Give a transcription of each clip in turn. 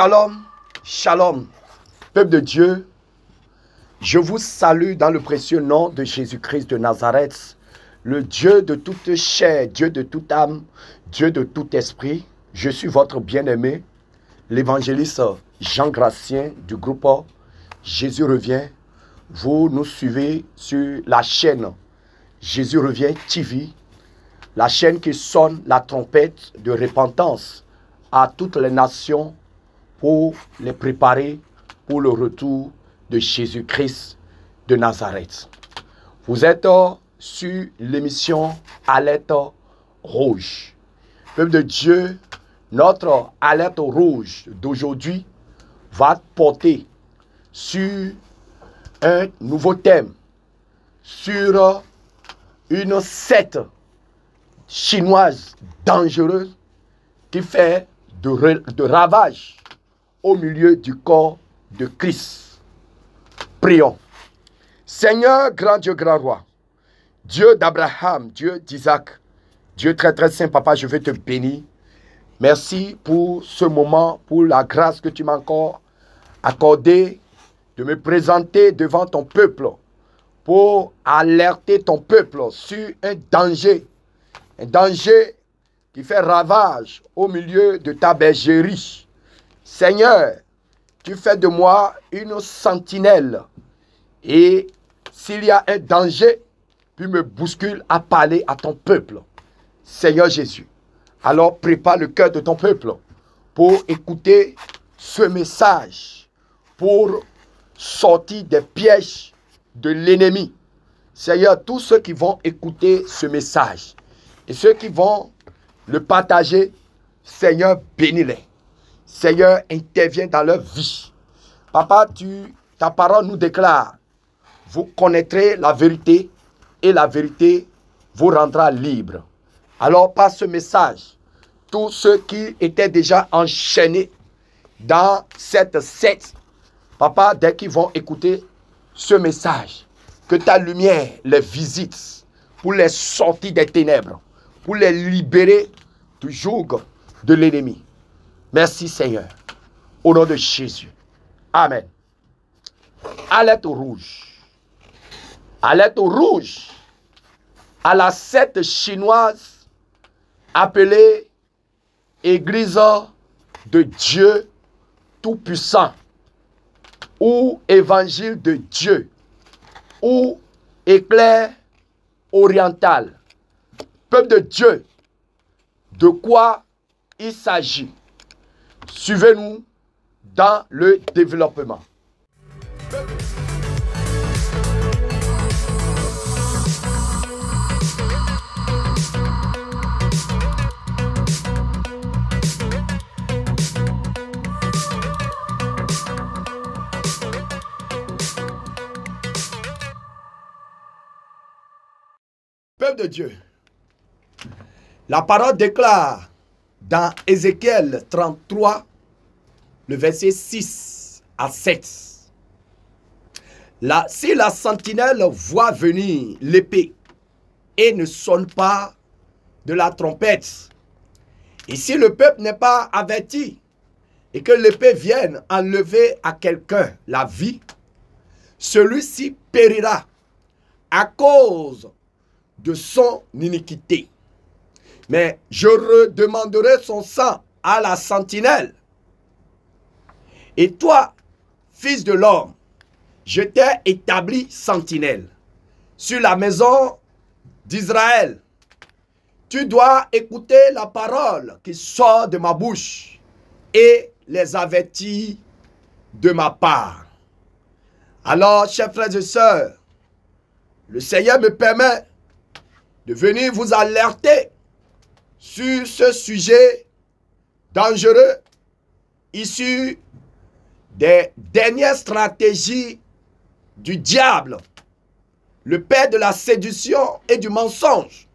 Shalom, shalom. Peuple de Dieu, je vous salue dans le précieux nom de Jésus-Christ de Nazareth, le Dieu de toute chair, Dieu de toute âme, Dieu de tout esprit. Je suis votre bien-aimé, l'évangéliste Jean Gracien du groupe Jésus revient. Vous nous suivez sur la chaîne Jésus revient TV, la chaîne qui sonne la trompette de repentance à toutes les nations pour les préparer pour le retour de Jésus-Christ de Nazareth. Vous êtes euh, sur l'émission Alerte Rouge. Peuple de Dieu, notre alerte rouge d'aujourd'hui va porter sur un nouveau thème, sur euh, une secte chinoise dangereuse qui fait de ravages au milieu du corps de Christ. Prions. Seigneur, grand Dieu, grand roi, Dieu d'Abraham, Dieu d'Isaac, Dieu très très saint, papa, je veux te bénir. Merci pour ce moment, pour la grâce que tu m'as encore accordée de me présenter devant ton peuple pour alerter ton peuple sur un danger, un danger qui fait ravage au milieu de ta bergerie. Seigneur, tu fais de moi une sentinelle. Et s'il y a un danger, tu me bouscules à parler à ton peuple. Seigneur Jésus, alors prépare le cœur de ton peuple pour écouter ce message, pour sortir des pièges de l'ennemi. Seigneur, tous ceux qui vont écouter ce message et ceux qui vont le partager, Seigneur, bénis-les. Seigneur, intervient dans leur vie. Papa, tu, ta parole nous déclare, vous connaîtrez la vérité et la vérité vous rendra libre. Alors par ce message, tous ceux qui étaient déjà enchaînés dans cette secte, papa, dès qu'ils vont écouter ce message, que ta lumière les visite pour les sortir des ténèbres, pour les libérer du joug de l'ennemi. Merci Seigneur. Au nom de Jésus. Amen. Alerte au rouge. Alerte au rouge. À la secte chinoise appelée Église de Dieu Tout-Puissant ou Évangile de Dieu ou Éclair oriental. Peuple de Dieu, de quoi il s'agit Suivez-nous dans le développement. Peuple de Dieu, la parole déclare dans Ézéchiel 33, le verset 6 à 7. Là, si la sentinelle voit venir l'épée et ne sonne pas de la trompette, et si le peuple n'est pas averti et que l'épée vienne enlever à quelqu'un la vie, celui-ci périra à cause de son iniquité. Mais je redemanderai son sang à la sentinelle. Et toi, fils de l'homme, je t'ai établi sentinelle sur la maison d'Israël. Tu dois écouter la parole qui sort de ma bouche et les avertir de ma part. Alors, chers frères et sœurs, le Seigneur me permet de venir vous alerter sur ce sujet dangereux issu des dernières stratégies du diable, le père de la séduction et du mensonge.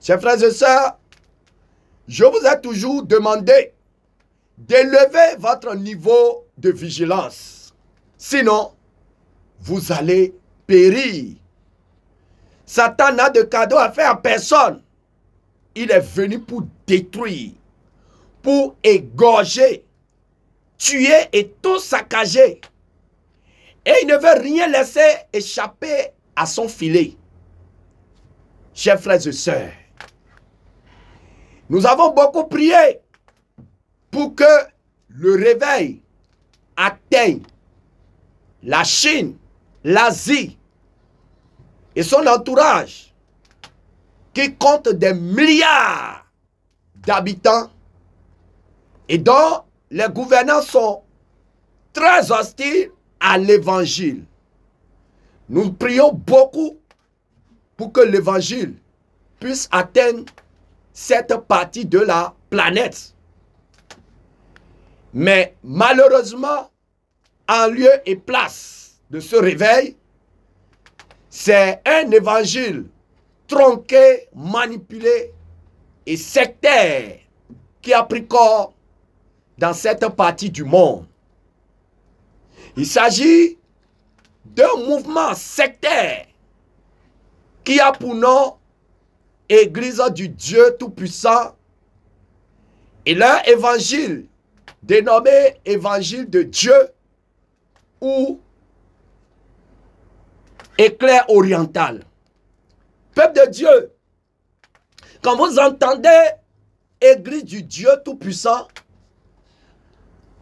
Chers frères et sœurs, je vous ai toujours demandé d'élever votre niveau de vigilance. Sinon, vous allez périr. Satan n'a de cadeau à faire à personne. Il est venu pour détruire, pour égorger, tuer et tout saccager. Et il ne veut rien laisser échapper à son filet. Chers frères et sœurs, nous avons beaucoup prié pour que le réveil atteigne la Chine, l'Asie et son entourage qui compte des milliards d'habitants et dont les gouvernants sont très hostiles à l'évangile. Nous prions beaucoup pour que l'évangile puisse atteindre cette partie de la planète. Mais malheureusement, en lieu et place de ce réveil, c'est un évangile tronqué, manipulé et sectaire qui a pris corps dans cette partie du monde. Il s'agit d'un mouvement sectaire qui a pour nom Église du Dieu Tout-Puissant et leur évangile, dénommé Évangile de Dieu ou Éclair oriental de Dieu, quand vous entendez Église du Dieu Tout-Puissant,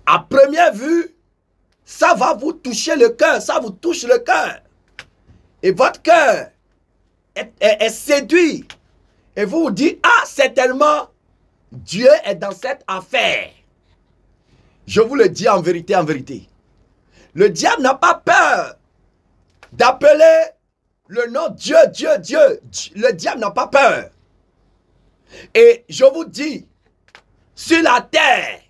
à première vue, ça va vous toucher le cœur, ça vous touche le cœur. Et votre cœur est, est, séduit. Et vous vous dites, ah, certainement, Dieu est dans cette affaire. Je vous le dis en vérité, en vérité. Le diable n'a pas peur d'appeler le nom Dieu, Dieu, Dieu, le diable n'a pas peur. Et je vous dis, sur la terre,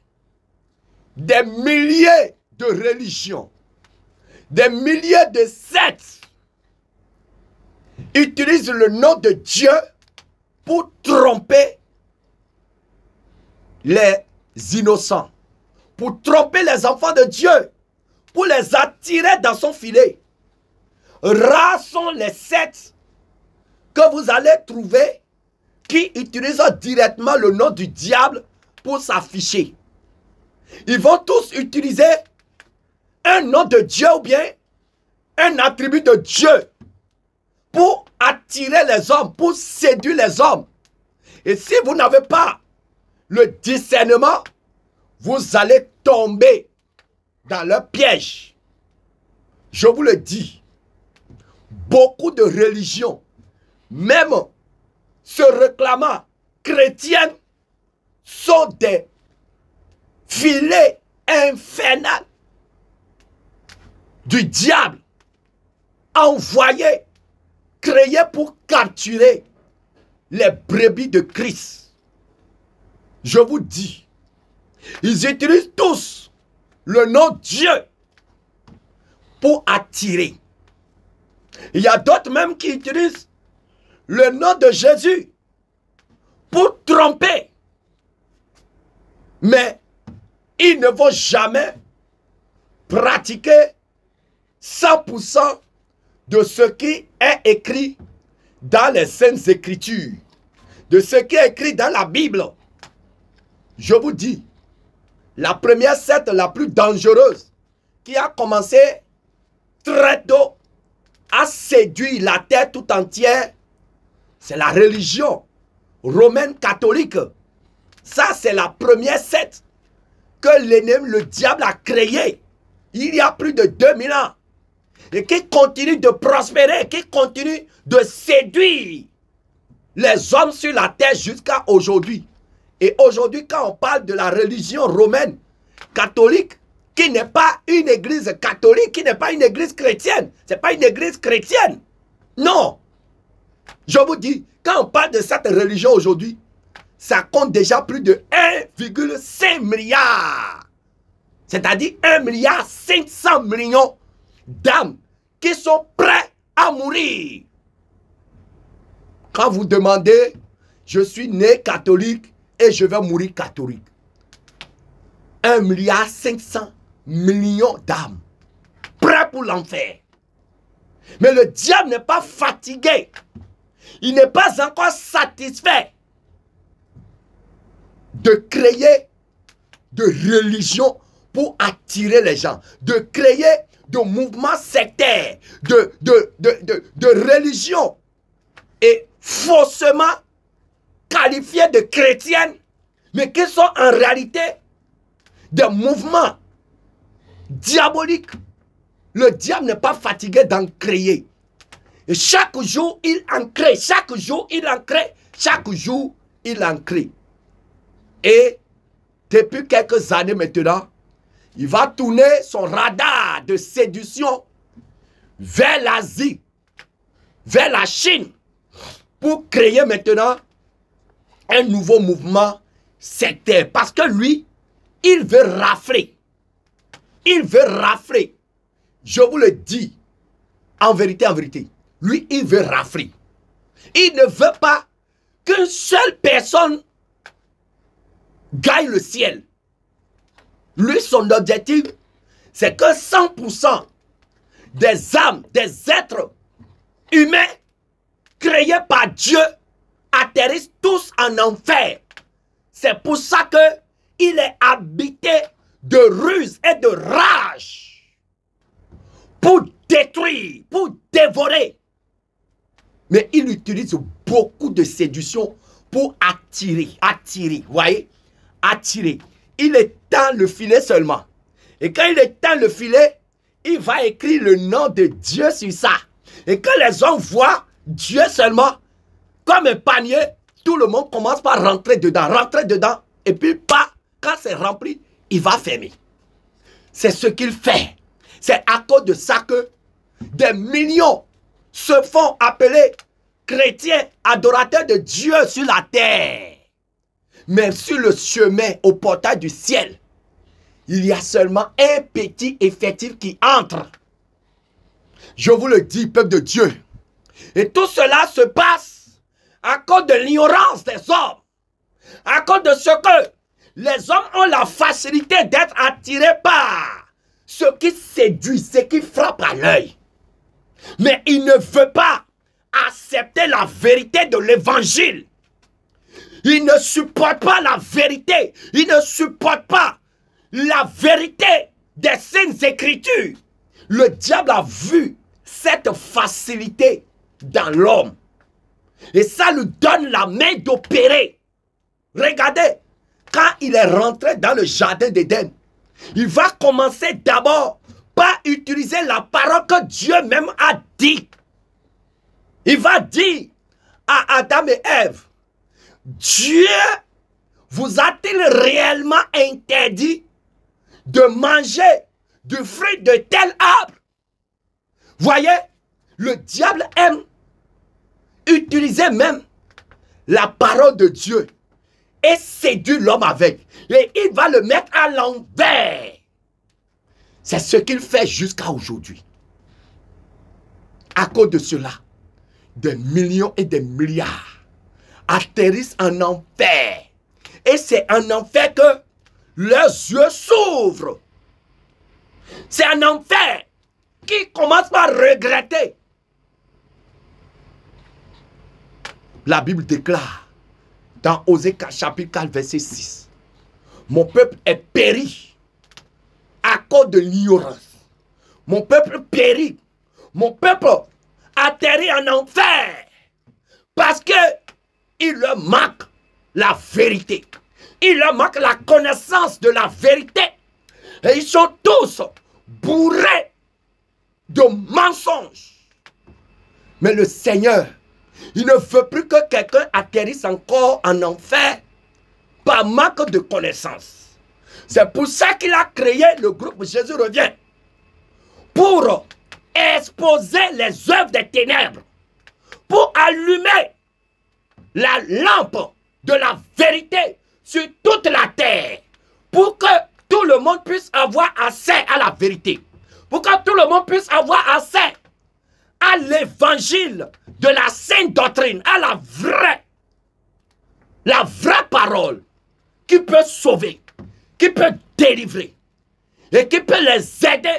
des milliers de religions, des milliers de sectes utilisent le nom de Dieu pour tromper les innocents, pour tromper les enfants de Dieu, pour les attirer dans son filet rares sont les sept que vous allez trouver qui utilisent directement le nom du diable pour s'afficher. Ils vont tous utiliser un nom de Dieu ou bien un attribut de Dieu pour attirer les hommes, pour séduire les hommes. Et si vous n'avez pas le discernement, vous allez tomber dans le piège. Je vous le dis beaucoup de religions, même se réclamant chrétiennes, sont des filets infernales du diable envoyés, créés pour capturer les brebis de Christ. Je vous dis, ils utilisent tous le nom Dieu pour attirer il y a d'autres même qui utilisent le nom de Jésus pour tromper. Mais ils ne vont jamais pratiquer 100% de ce qui est écrit dans les saintes écritures, de ce qui est écrit dans la Bible. Je vous dis, la première secte la plus dangereuse qui a commencé très tôt a séduit la terre tout entière, c'est la religion romaine catholique. Ça, c'est la première secte que l'ennemi, le diable, a créée il y a plus de 2000 ans. Et qui continue de prospérer, qui continue de séduire les hommes sur la terre jusqu'à aujourd'hui. Et aujourd'hui, quand on parle de la religion romaine, catholique, qui n'est pas une église catholique, qui n'est pas une église chrétienne. Ce n'est pas une église chrétienne. Non. Je vous dis, quand on parle de cette religion aujourd'hui, ça compte déjà plus de 1,5 milliard. C'est-à-dire 1 milliard 500 millions d'âmes qui sont prêts à mourir. Quand vous demandez, je suis né catholique et je vais mourir catholique. 1,5 milliard 500 millions d'âmes prêts pour l'enfer. Mais le diable n'est pas fatigué. Il n'est pas encore satisfait de créer de religions pour attirer les gens, de créer de mouvements sectaires, de, de, de, religions et forcément... Qualifiés de chrétiennes, mais qui sont en réalité des mouvements diabolique. Le diable n'est pas fatigué d'en créer. Et chaque jour, il en crée. Chaque jour, il en crée. Chaque jour, il en crée. Et depuis quelques années maintenant, il va tourner son radar de séduction vers l'Asie, vers la Chine, pour créer maintenant un nouveau mouvement sectaire. Parce que lui, il veut rafler. Il veut rafler. Je vous le dis. En vérité, en vérité. Lui, il veut rafler. Il ne veut pas qu'une seule personne gagne le ciel. Lui, son objectif, c'est que 100% des âmes, des êtres humains créés par Dieu atterrissent tous en enfer. C'est pour ça que il est habité de ruse et de rage pour détruire, pour dévorer. Mais il utilise beaucoup de séduction pour attirer, attirer, voyez, attirer. Il étend le filet seulement. Et quand il étend le filet, il va écrire le nom de Dieu sur ça. Et quand les hommes voient Dieu seulement comme un panier, tout le monde commence par rentrer dedans, rentrer dedans. Et puis, pas, quand c'est rempli, il va fermer. C'est ce qu'il fait. C'est à cause de ça que des millions se font appeler chrétiens, adorateurs de Dieu sur la terre. Mais sur le chemin au portail du ciel, il y a seulement un petit effectif qui entre. Je vous le dis, peuple de Dieu. Et tout cela se passe à cause de l'ignorance des hommes, à cause de ce que les hommes ont la facilité d'être attirés par ce qui séduit, ce qui frappe à l'œil. Mais il ne veut pas accepter la vérité de l'évangile. Il ne supporte pas la vérité. Il ne supporte pas la vérité des saintes écritures. Le diable a vu cette facilité dans l'homme. Et ça lui donne la main d'opérer. Regardez, quand il est rentré dans le jardin d'Éden, il va commencer d'abord par utiliser la parole que Dieu même a dit. Il va dire à Adam et Ève, Dieu vous a-t-il réellement interdit de manger du fruit de tel arbre Voyez, le diable aime utiliser même la parole de Dieu et séduit l'homme avec. Et il va le mettre à l'envers. C'est ce qu'il fait jusqu'à aujourd'hui. À cause de cela, des millions et des milliards atterrissent en enfer. Et c'est en enfer que leurs yeux s'ouvrent. C'est un enfer qui commence par regretter. La Bible déclare dans Osée chapitre 4, verset 6. Mon peuple est péri à cause de l'ignorance. Mon peuple périt. Mon peuple atterrit en enfer parce que il leur manque la vérité. Il leur manque la connaissance de la vérité. Et ils sont tous bourrés de mensonges. Mais le Seigneur il ne veut plus que quelqu'un atterrisse encore en enfer par manque de connaissance. C'est pour ça qu'il a créé le groupe Jésus revient. Pour exposer les œuvres des ténèbres. Pour allumer la lampe de la vérité sur toute la terre. Pour que tout le monde puisse avoir accès à la vérité. Pour que tout le monde puisse avoir accès à l'évangile de la sainte doctrine, à la vraie, la vraie parole qui peut sauver, qui peut délivrer et qui peut les aider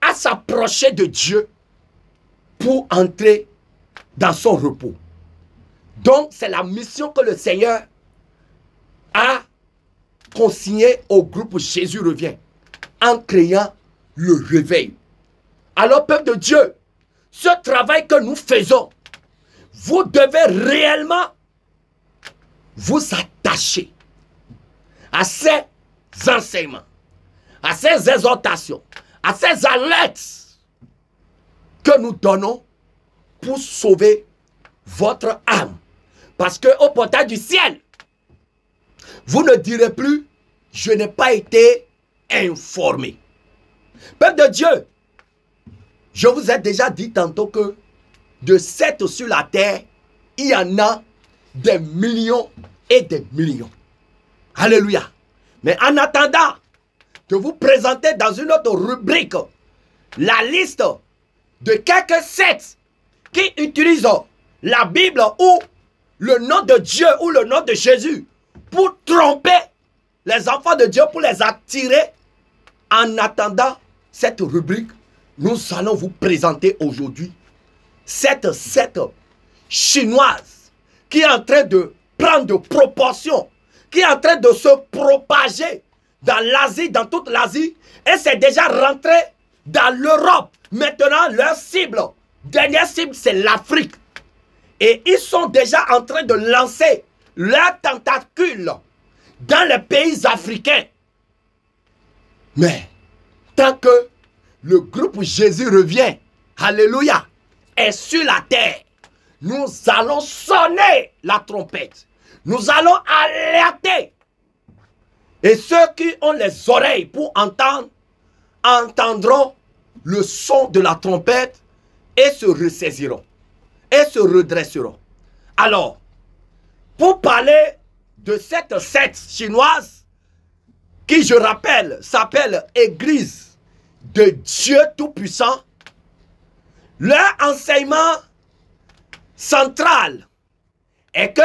à s'approcher de Dieu pour entrer dans son repos. Donc, c'est la mission que le Seigneur a consignée au groupe Jésus revient en créant le réveil. Alors, peuple de Dieu, ce travail que nous faisons, vous devez réellement vous attacher à ces enseignements, à ces exhortations, à ces alertes que nous donnons pour sauver votre âme. Parce que au portail du ciel, vous ne direz plus, je n'ai pas été informé. Peuple de Dieu, je vous ai déjà dit tantôt que de sept sur la terre, il y en a des millions et des millions. Alléluia. Mais en attendant de vous présenter dans une autre rubrique la liste de quelques sept qui utilisent la Bible ou le nom de Dieu ou le nom de Jésus pour tromper les enfants de Dieu, pour les attirer en attendant cette rubrique nous allons vous présenter aujourd'hui cette secte chinoise qui est en train de prendre de qui est en train de se propager dans l'Asie, dans toute l'Asie, et c'est déjà rentré dans l'Europe. Maintenant, leur cible, dernière cible, c'est l'Afrique. Et ils sont déjà en train de lancer leurs tentacules dans les pays africains. Mais tant que le groupe Jésus revient, Alléluia, Et sur la terre, nous allons sonner la trompette. Nous allons alerter. Et ceux qui ont les oreilles pour entendre, entendront le son de la trompette et se ressaisiront et se redresseront. Alors, pour parler de cette secte chinoise, qui je rappelle s'appelle Église de Dieu Tout-Puissant, leur enseignement central est que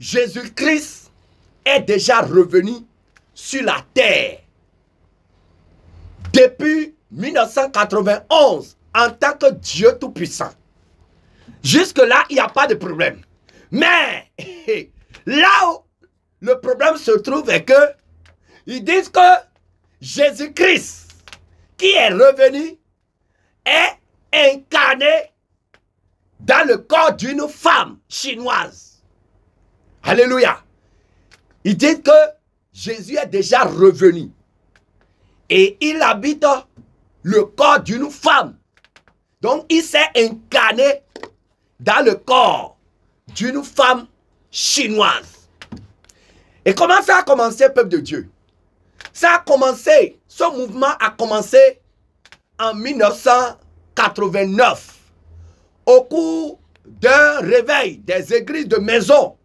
Jésus-Christ est déjà revenu sur la terre depuis 1991 en tant que Dieu Tout-Puissant. Jusque-là, il n'y a pas de problème. Mais là où le problème se trouve est que ils disent que Jésus-Christ qui est revenu est incarné dans le corps d'une femme chinoise. Alléluia. Il dit que Jésus est déjà revenu. Et il habite le corps d'une femme. Donc il s'est incarné dans le corps d'une femme chinoise. Et comment ça a commencé, peuple de Dieu ça a commencé, ce mouvement a commencé en 1989 au cours d'un réveil des églises de maison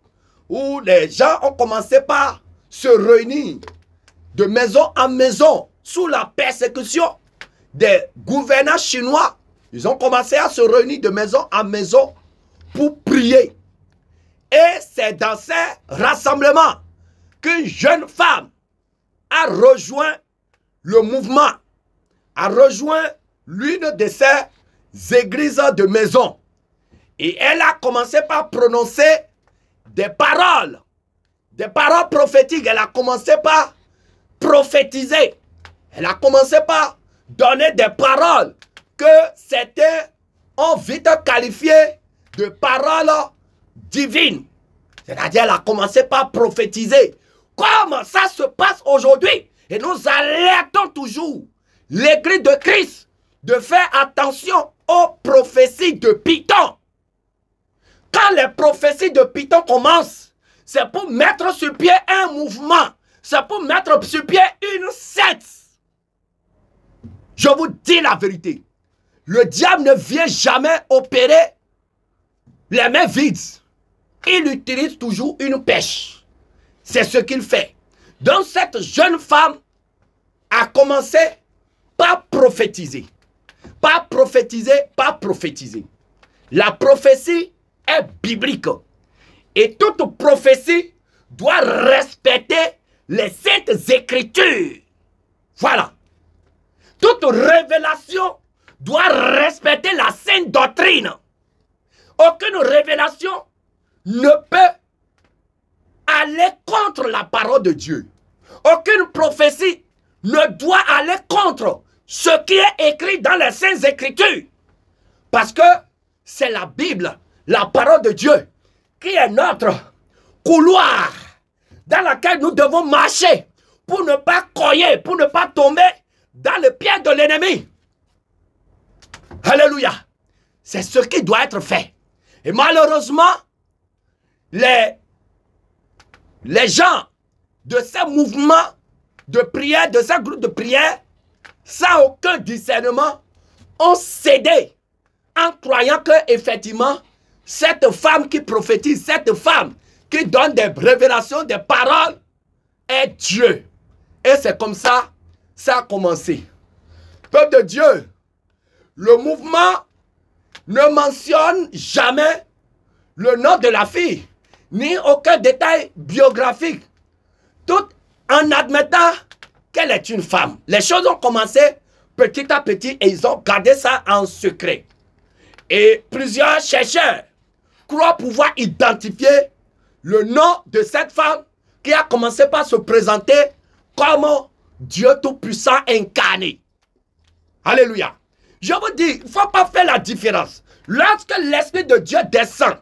où les gens ont commencé par se réunir de maison en maison sous la persécution des gouvernants chinois. Ils ont commencé à se réunir de maison en maison pour prier. Et c'est dans ces rassemblements qu'une jeune femme a rejoint le mouvement, a rejoint l'une de ses églises de maison. Et elle a commencé par prononcer des paroles, des paroles prophétiques. Elle a commencé par prophétiser. Elle a commencé par donner des paroles que c'était en vite qualifié de paroles divines. C'est-à-dire, elle a commencé par prophétiser. Comme ça se passe aujourd'hui. Et nous alertons toujours l'église de Christ de faire attention aux prophéties de Python. Quand les prophéties de Python commencent, c'est pour mettre sur pied un mouvement. C'est pour mettre sur pied une secte. Je vous dis la vérité. Le diable ne vient jamais opérer les mains vides. Il utilise toujours une pêche. C'est ce qu'il fait. Donc cette jeune femme a commencé par prophétiser. Pas prophétiser, pas prophétiser. La prophétie est biblique. Et toute prophétie doit respecter les saintes écritures. Voilà. Toute révélation doit respecter la sainte doctrine. Aucune révélation ne peut aller contre la parole de Dieu. Aucune prophétie ne doit aller contre ce qui est écrit dans les Saintes Écritures. Parce que c'est la Bible, la parole de Dieu, qui est notre couloir dans lequel nous devons marcher pour ne pas croyer, pour ne pas tomber dans le pied de l'ennemi. Alléluia. C'est ce qui doit être fait. Et malheureusement, les les gens de ces mouvement de prière, de ce groupe de prière, sans aucun discernement, ont cédé en croyant que effectivement cette femme qui prophétise, cette femme qui donne des révélations, des paroles, est Dieu. Et c'est comme ça, ça a commencé. Peuple de Dieu, le mouvement ne mentionne jamais le nom de la fille ni aucun détail biographique. Tout en admettant qu'elle est une femme. Les choses ont commencé petit à petit et ils ont gardé ça en secret. Et plusieurs chercheurs croient pouvoir identifier le nom de cette femme qui a commencé par se présenter comme Dieu Tout-Puissant incarné. Alléluia. Je vous dis, il ne faut pas faire la différence. Lorsque l'Esprit de Dieu descend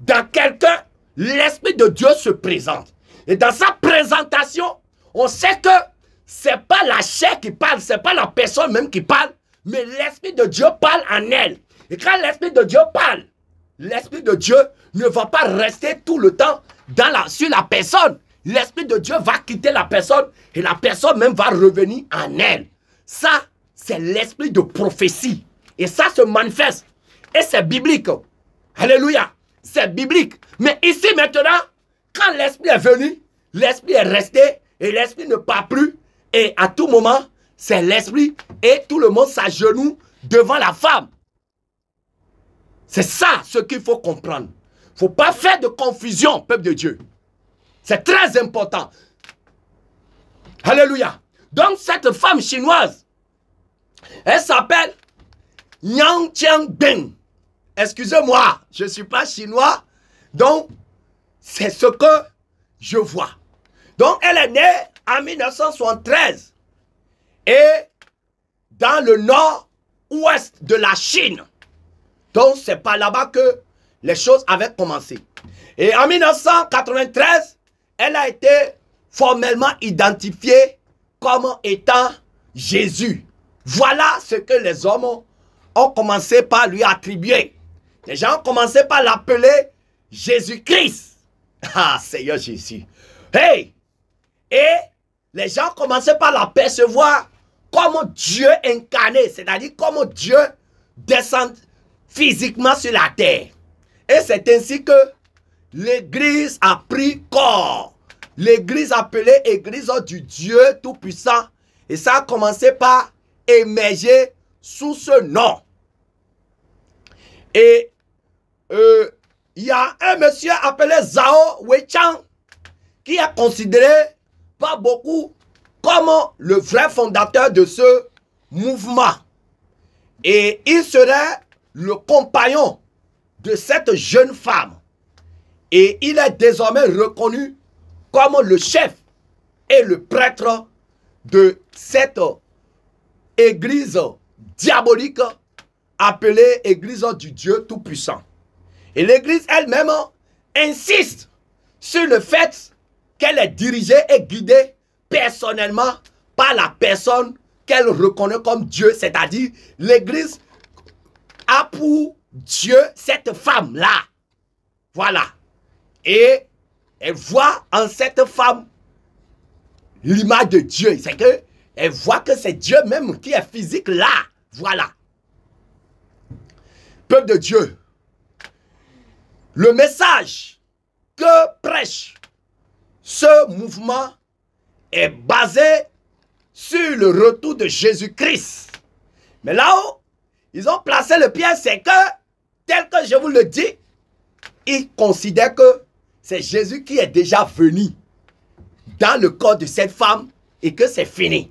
dans quelqu'un, l'Esprit de Dieu se présente. Et dans sa présentation, on sait que c'est pas la chair qui parle, c'est pas la personne même qui parle, mais l'Esprit de Dieu parle en elle. Et quand l'Esprit de Dieu parle, l'Esprit de Dieu ne va pas rester tout le temps dans la, sur la personne. L'Esprit de Dieu va quitter la personne et la personne même va revenir en elle. Ça, c'est l'esprit de prophétie. Et ça se manifeste. Et c'est biblique. Alléluia. C'est biblique. Mais ici maintenant, quand l'esprit est venu, l'esprit est resté et l'esprit ne part plus. Et à tout moment, c'est l'esprit et tout le monde s'agenouille devant la femme. C'est ça ce qu'il faut comprendre. Il ne faut pas faire de confusion, peuple de Dieu. C'est très important. Alléluia. Donc cette femme chinoise, elle s'appelle Yang Deng excusez-moi, je ne suis pas chinois. Donc, c'est ce que je vois. Donc, elle est née en 1973 et dans le nord-ouest de la Chine. Donc, c'est pas là-bas que les choses avaient commencé. Et en 1993, elle a été formellement identifiée comme étant Jésus. Voilà ce que les hommes ont commencé par lui attribuer. Les gens commençaient par l'appeler Jésus-Christ. Ah, Seigneur Jésus. Hey! Et les gens commençaient par l'apercevoir comme Dieu incarné, c'est-à-dire comme Dieu descend physiquement sur la terre. Et c'est ainsi que l'Église a pris corps. L'Église appelée Église du Dieu Tout-Puissant. Et ça a commencé par émerger sous ce nom. Et euh, il y a un monsieur appelé Zhao Weichang qui est considéré par beaucoup comme le vrai fondateur de ce mouvement. Et il serait le compagnon de cette jeune femme. Et il est désormais reconnu comme le chef et le prêtre de cette église diabolique appelée Église du Dieu Tout-Puissant. Et l'Église elle-même hein, insiste sur le fait qu'elle est dirigée et guidée personnellement par la personne qu'elle reconnaît comme Dieu. C'est-à-dire, l'Église a pour Dieu cette femme-là. Voilà. Et elle voit en cette femme l'image de Dieu. C'est que elle voit que c'est Dieu même qui est physique là. Voilà. Peuple de Dieu, le message que prêche ce mouvement est basé sur le retour de Jésus-Christ. Mais là où ils ont placé le pied, c'est que, tel que je vous le dis, ils considèrent que c'est Jésus qui est déjà venu dans le corps de cette femme et que c'est fini.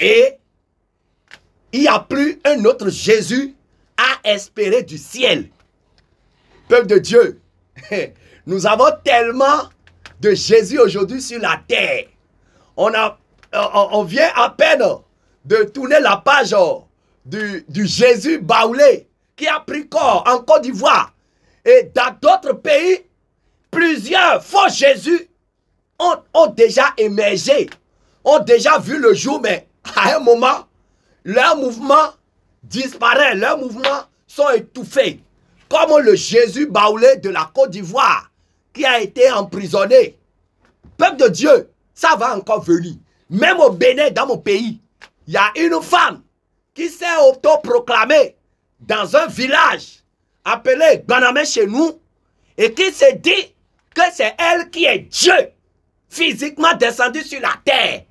Et il n'y a plus un autre Jésus à espérer du ciel. Peuple de Dieu, nous avons tellement de Jésus aujourd'hui sur la terre. On, a, on, vient à peine de tourner la page oh, du, Jésus baoulé qui a pris corps en Côte d'Ivoire. Et dans d'autres pays, plusieurs faux Jésus ont, déjà émergé, ont déjà vu le jour, mais à un moment, leur mouvement disparaît, leurs mouvements sont étouffés. Comme le Jésus Baoulé de la Côte d'Ivoire qui a été emprisonné. Peuple de Dieu, ça va encore venir. Même au Bénin, dans mon pays, il y a une femme qui s'est autoproclamée dans un village appelé Baname chez nous et qui se dit que c'est elle qui est Dieu, physiquement descendu sur la terre.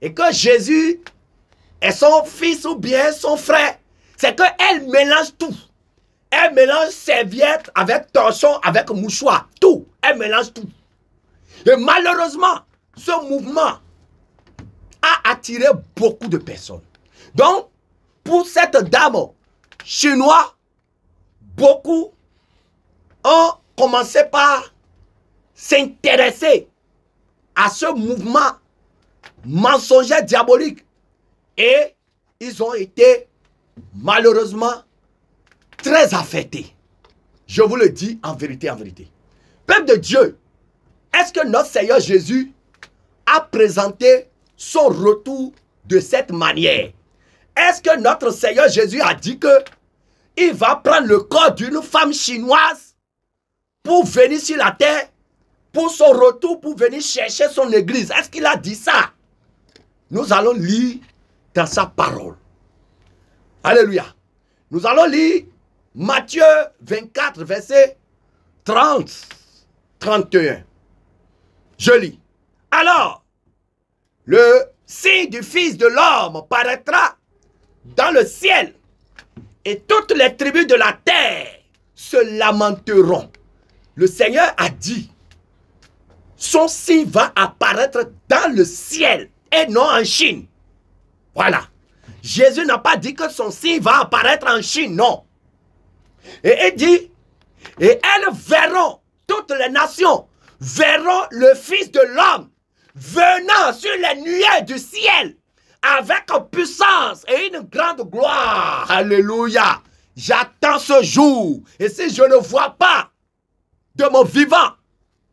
Et que Jésus est son fils ou bien son frère. C'est qu'elle mélange tout. Elle mélange serviette avec torchon, avec mouchoir, tout. Elle mélange tout. Et malheureusement, ce mouvement a attiré beaucoup de personnes. Donc, pour cette dame chinoise, beaucoup ont commencé par s'intéresser à ce mouvement mensonger diabolique. Et ils ont été malheureusement très affecté. Je vous le dis en vérité, en vérité. Peuple de Dieu, est-ce que notre Seigneur Jésus a présenté son retour de cette manière? Est-ce que notre Seigneur Jésus a dit que il va prendre le corps d'une femme chinoise pour venir sur la terre, pour son retour, pour venir chercher son église? Est-ce qu'il a dit ça? Nous allons lire dans sa parole. Alléluia. Nous allons lire Matthieu 24, verset 30, 31. Je lis. Alors, le signe du Fils de l'homme paraîtra dans le ciel et toutes les tribus de la terre se lamenteront. Le Seigneur a dit, son signe va apparaître dans le ciel et non en Chine. Voilà. Jésus n'a pas dit que son signe va apparaître en Chine, non. Et il dit, et elles verront, toutes les nations verront le Fils de l'homme venant sur les nuées du ciel avec puissance et une grande gloire. Alléluia. J'attends ce jour. Et si je ne vois pas de mon vivant,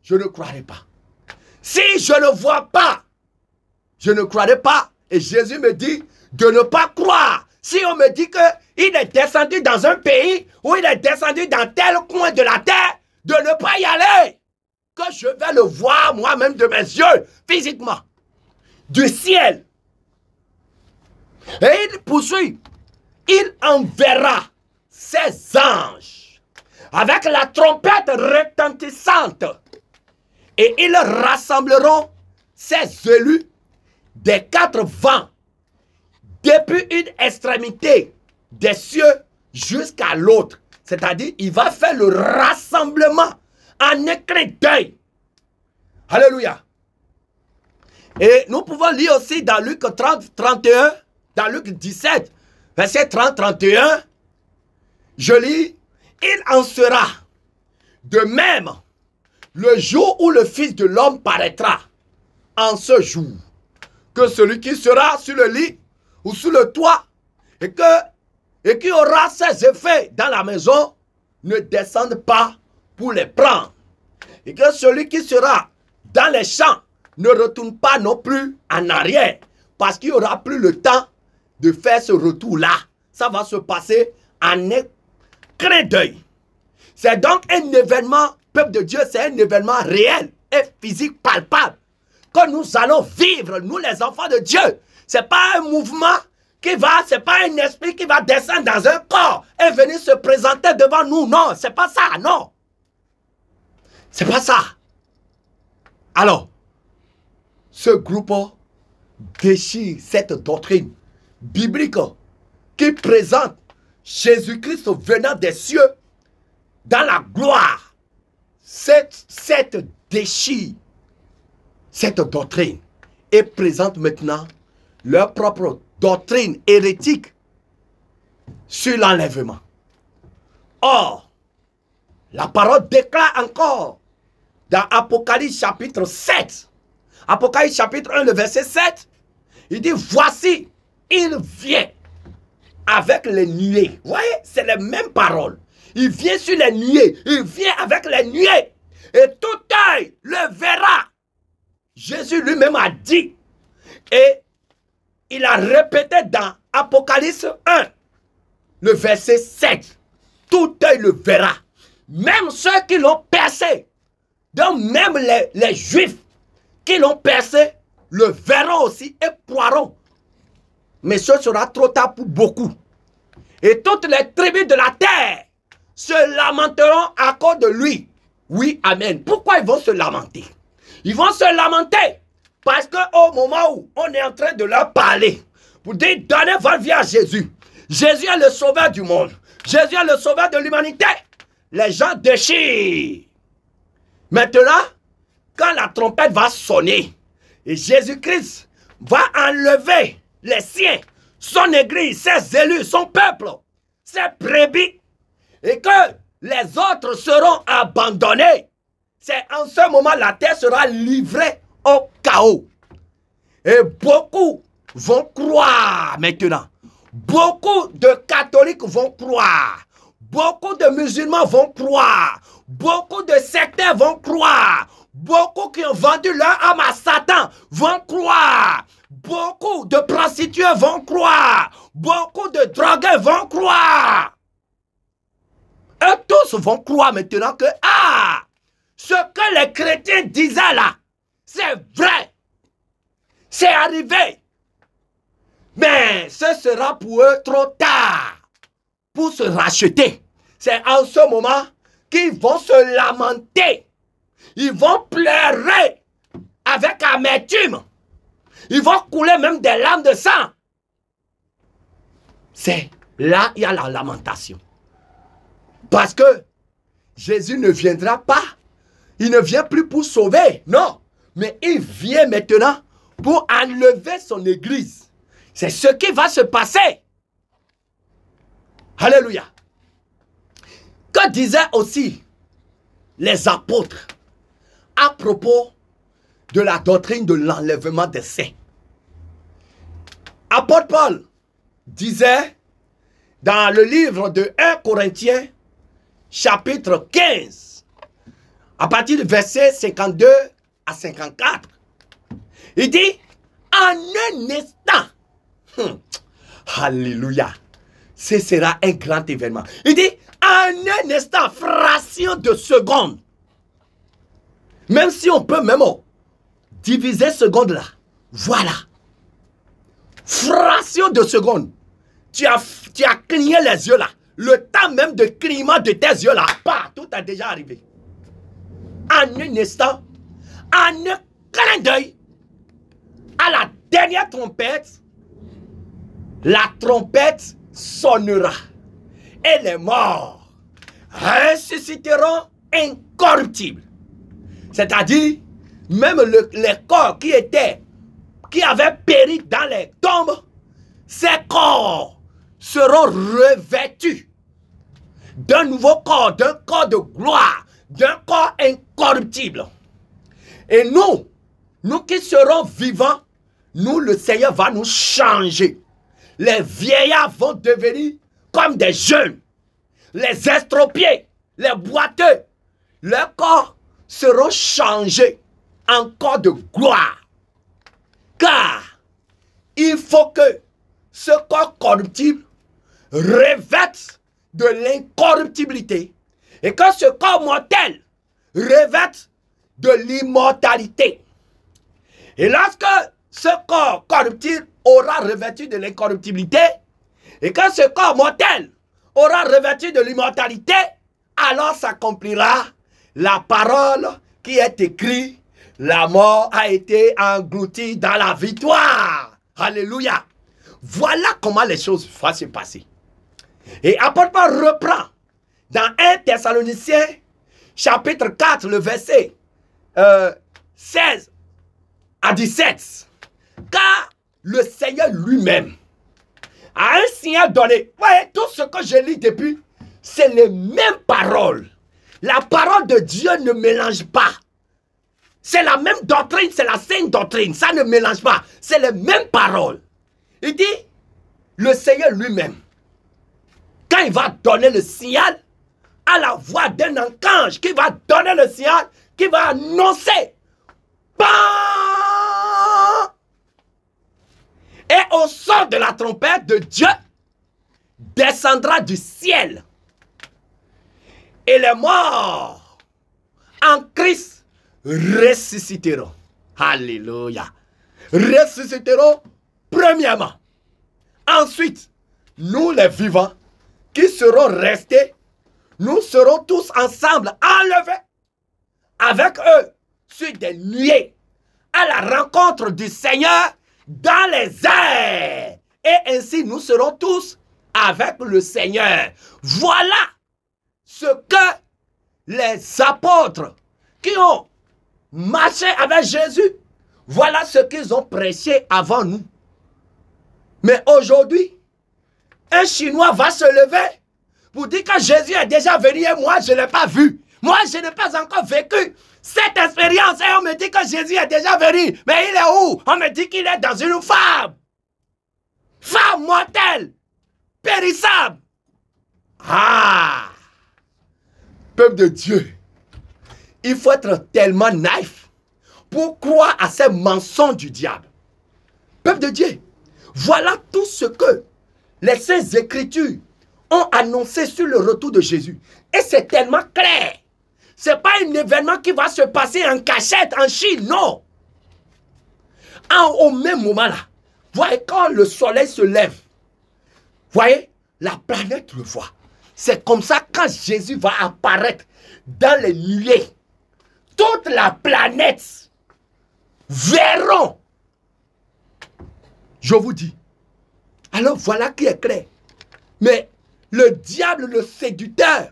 je ne croirai pas. Si je ne vois pas, je ne croirai pas. Et Jésus me dit de ne pas croire si on me dit qu'il est descendu dans un pays ou il est descendu dans tel coin de la terre, de ne pas y aller, que je vais le voir moi-même de mes yeux, physiquement, du ciel. Et il poursuit, il enverra ses anges avec la trompette retentissante et ils rassembleront ses élus des quatre vents depuis une extrémité des cieux jusqu'à l'autre. C'est-à-dire, il va faire le rassemblement en écrit d'œil. Alléluia. Et nous pouvons lire aussi dans Luc 30, 31, dans Luc 17, verset 30, 31, je lis, il en sera de même le jour où le Fils de l'homme paraîtra en ce jour, que celui qui sera sur le lit ou sur le toit et, que, et qui aura ses effets dans la maison ne descende pas pour les prendre. Et que celui qui sera dans les champs ne retourne pas non plus en arrière parce qu'il n'y aura plus le temps de faire ce retour-là. Ça va se passer en écrin d'œil. C'est donc un événement, peuple de Dieu, c'est un événement réel et physique palpable que nous allons vivre, nous les enfants de Dieu n'est pas un mouvement qui va, n'est pas un esprit qui va descendre dans un corps et venir se présenter devant nous. Non, ce n'est pas ça, non. C'est pas ça. Alors, ce groupe déchire cette doctrine biblique qui présente Jésus-Christ venant des cieux dans la gloire. Cette, cette déchire cette doctrine Est présente maintenant leur propre doctrine hérétique sur l'enlèvement. Or, la parole déclare encore dans Apocalypse chapitre 7, Apocalypse chapitre 1, le verset 7, il dit, voici, il vient avec les nuées. Vous voyez, c'est les mêmes paroles. Il vient sur les nuées, il vient avec les nuées. Et tout œil le verra. Jésus lui-même a dit, et il a répété dans Apocalypse 1, le verset 7. Tout œil le verra. Même ceux qui l'ont percé, donc même les, juifs qui l'ont percé, le verront aussi et poiront. Mais ce sera trop tard pour beaucoup. Et toutes les tribus de la terre se lamenteront à cause de lui. Oui, Amen. Pourquoi ils vont se lamenter Ils vont se lamenter parce qu'au moment où on est en train de leur parler, pour dire, donnez votre vie à Jésus. Jésus est le sauveur du monde. Jésus est le sauveur de l'humanité. Les gens déchirent. Maintenant, quand la trompette va sonner, et Jésus-Christ va enlever les siens, son église, ses élus, son peuple, ses prébis, et que les autres seront abandonnés. C'est en ce moment la terre sera livrée au chaos. Et beaucoup vont croire maintenant. Beaucoup de catholiques vont croire. Beaucoup de musulmans vont croire. Beaucoup de sectaires vont croire. Beaucoup qui ont vendu leur âme à Satan vont croire. Beaucoup de prostituées vont croire. Beaucoup de drogués vont croire. Et tous vont croire maintenant que, ah, ce que les chrétiens disaient là, c'est vrai. C'est arrivé. Mais ce sera pour eux trop tard pour se racheter. C'est en ce moment qu'ils vont se lamenter. Ils vont pleurer avec amertume. Ils vont couler même des larmes de sang. C'est là il y a la lamentation. Parce que Jésus ne viendra pas. Il ne vient plus pour sauver. Non. Mais il vient maintenant pour enlever son église. C'est ce qui va se passer. Alléluia. Que disaient aussi les apôtres à propos de la doctrine de l'enlèvement des saints. Apôtre Paul disait dans le livre de 1 Corinthiens, chapitre 15, à partir du verset 52 à 54. Il dit, en un instant, hum. Alléluia, ce sera un grand événement. Il dit, en un instant, fraction de seconde, même si on peut même oh, diviser seconde là, voilà, fraction de seconde, tu as, tu as cligné les yeux là, le temps même de clignement de tes yeux là, pas, tout a déjà arrivé. En un instant, en un clin d'œil, à la dernière trompette, la trompette sonnera et les morts ressusciteront incorruptibles. C'est-à-dire, même les corps qui étaient, qui avaient péri dans les tombes, ces corps seront revêtus d'un nouveau corps, d'un corps de gloire, d'un corps incorruptible. Et nous, nous qui serons vivants, nous, le Seigneur va nous changer. Les vieillards vont devenir comme des jeunes. Les estropiés, les boiteux, leurs corps seront changés en corps de gloire. Car il faut que ce corps corruptible revête de l'incorruptibilité et que ce corps mortel revête de l'immortalité. Et lorsque ce corps corruptible aura revêtu de l'incorruptibilité, et que ce corps mortel aura revêtu de l'immortalité, alors s'accomplira la parole qui est écrite. La mort a été engloutie dans la victoire. Alléluia. Voilà comment les choses vont se passer. Et Paul reprend dans 1 Thessaloniciens, chapitre 4, le verset 16 euh, à 17. Car le Seigneur lui-même a un signal donné. voyez, tout ce que je lis depuis, c'est les mêmes paroles. La parole de Dieu ne mélange pas. C'est la même doctrine, c'est la sainte doctrine. Ça ne mélange pas. C'est les mêmes paroles. Il dit, le Seigneur lui-même, quand il va donner le signal, à la voix d'un ange qui va donner le signal, qui va annoncer. Bam Et au son de la trompette de Dieu, descendra du ciel. Et les morts en Christ ressusciteront. Alléluia. Ressusciteront premièrement. Ensuite, nous les vivants qui serons restés nous serons tous ensemble enlevés avec eux sur des nuées à la rencontre du Seigneur dans les airs. Et ainsi, nous serons tous avec le Seigneur. Voilà ce que les apôtres qui ont marché avec Jésus, voilà ce qu'ils ont prêché avant nous. Mais aujourd'hui, un Chinois va se lever pour dire que Jésus est déjà venu et moi, je ne l'ai pas vu. Moi, je n'ai pas encore vécu cette expérience et on me dit que Jésus est déjà venu. Mais il est où On me dit qu'il est dans une femme. Femme mortelle, périssable. Ah Peuple de Dieu, il faut être tellement naïf pour croire à ces mensonges du diable. Peuple de Dieu, voilà tout ce que les Saintes Écritures ont annoncé sur le retour de Jésus. Et c'est tellement clair. Ce n'est pas un événement qui va se passer en cachette en Chine, non. En, au même moment-là, voyez, quand le soleil se lève, voyez, la planète le voit. C'est comme ça, quand Jésus va apparaître dans les nuées, toute la planète verront. Je vous dis. Alors voilà qui est clair. Mais le diable, le séducteur,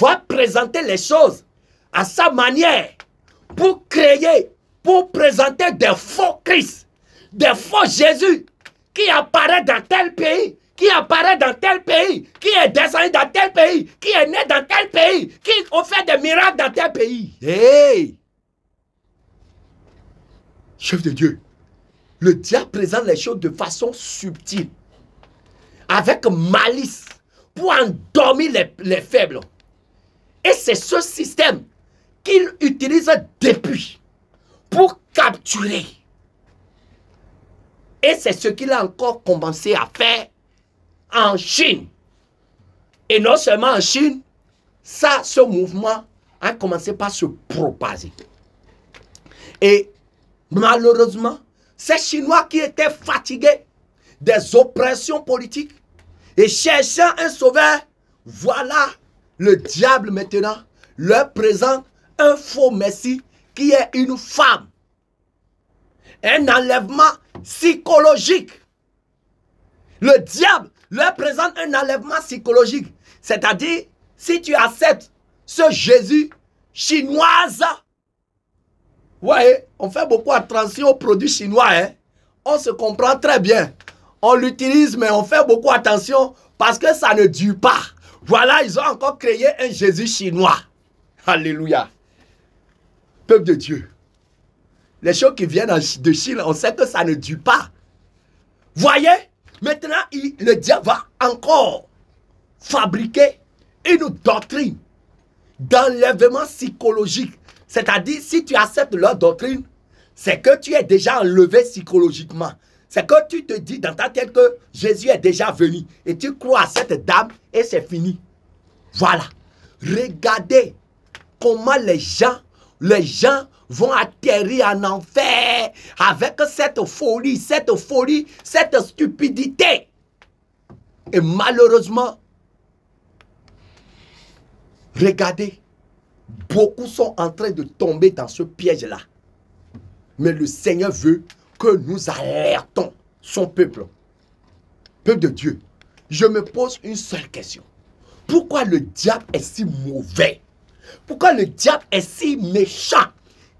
va présenter les choses à sa manière pour créer, pour présenter des faux Christ, des faux Jésus qui apparaît dans tel pays, qui apparaît dans tel pays, qui est descendu dans tel pays, qui est né dans tel pays, qui ont fait des miracles dans tel pays. Chef de Dieu, le diable présente les choses de façon subtile, avec malice pour endormir les, faibles. Et c'est ce système qu'il utilise depuis pour capturer. Et c'est ce qu'il a encore commencé à faire en Chine. Et non seulement en Chine, ça, ce mouvement a commencé par se propager. Et malheureusement, ces Chinois qui étaient fatigués des oppressions politiques, et cherchant un sauveur, voilà le diable maintenant leur présente un faux messie qui est une femme. Un enlèvement psychologique. Le diable leur présente un enlèvement psychologique. C'est-à-dire, si tu acceptes ce Jésus chinoise, Voyez, on fait beaucoup attention aux produits chinois, hein. on se comprend très bien on l'utilise, mais on fait beaucoup attention parce que ça ne dure pas. Voilà, ils ont encore créé un Jésus chinois. Alléluia. Peuple de Dieu. Les choses qui viennent de Chine, on sait que ça ne dure pas. Voyez, maintenant, le diable va encore fabriquer une doctrine d'enlèvement psychologique. C'est-à-dire, si tu acceptes leur doctrine, c'est que tu es déjà enlevé psychologiquement. C'est que tu te dis dans ta tête que Jésus est déjà venu. Et tu crois à cette dame et c'est fini. Voilà. Regardez comment les gens, les gens vont atterrir en enfer avec cette folie, cette folie, cette stupidité. Et malheureusement, regardez, beaucoup sont en train de tomber dans ce piège-là. Mais le Seigneur veut que nous alertons son peuple, peuple de Dieu, je me pose une seule question. Pourquoi le diable est si mauvais Pourquoi le diable est si méchant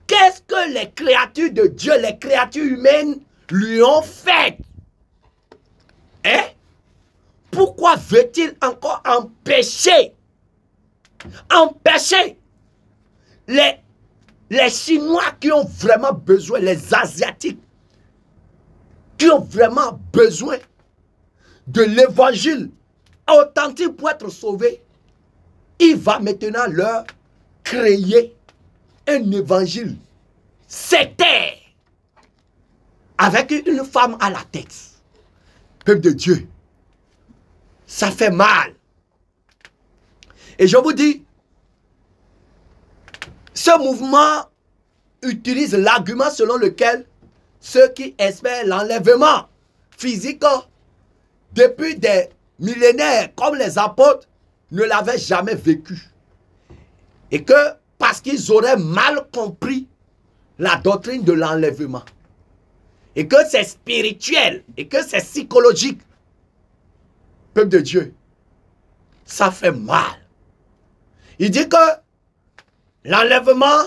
Qu'est-ce que les créatures de Dieu, les créatures humaines lui ont fait Hein Pourquoi veut-il encore empêcher Empêcher les, les Chinois qui ont vraiment besoin, les Asiatiques ont vraiment besoin de l'évangile authentique pour être sauvés, il va maintenant leur créer un évangile C'était avec une femme à la tête. Peuple de Dieu, ça fait mal. Et je vous dis, ce mouvement utilise l'argument selon lequel ceux qui espèrent l'enlèvement physique hein, depuis des millénaires comme les apôtres ne l'avaient jamais vécu. Et que parce qu'ils auraient mal compris la doctrine de l'enlèvement. Et que c'est spirituel et que c'est psychologique. Peuple de Dieu, ça fait mal. Il dit que l'enlèvement,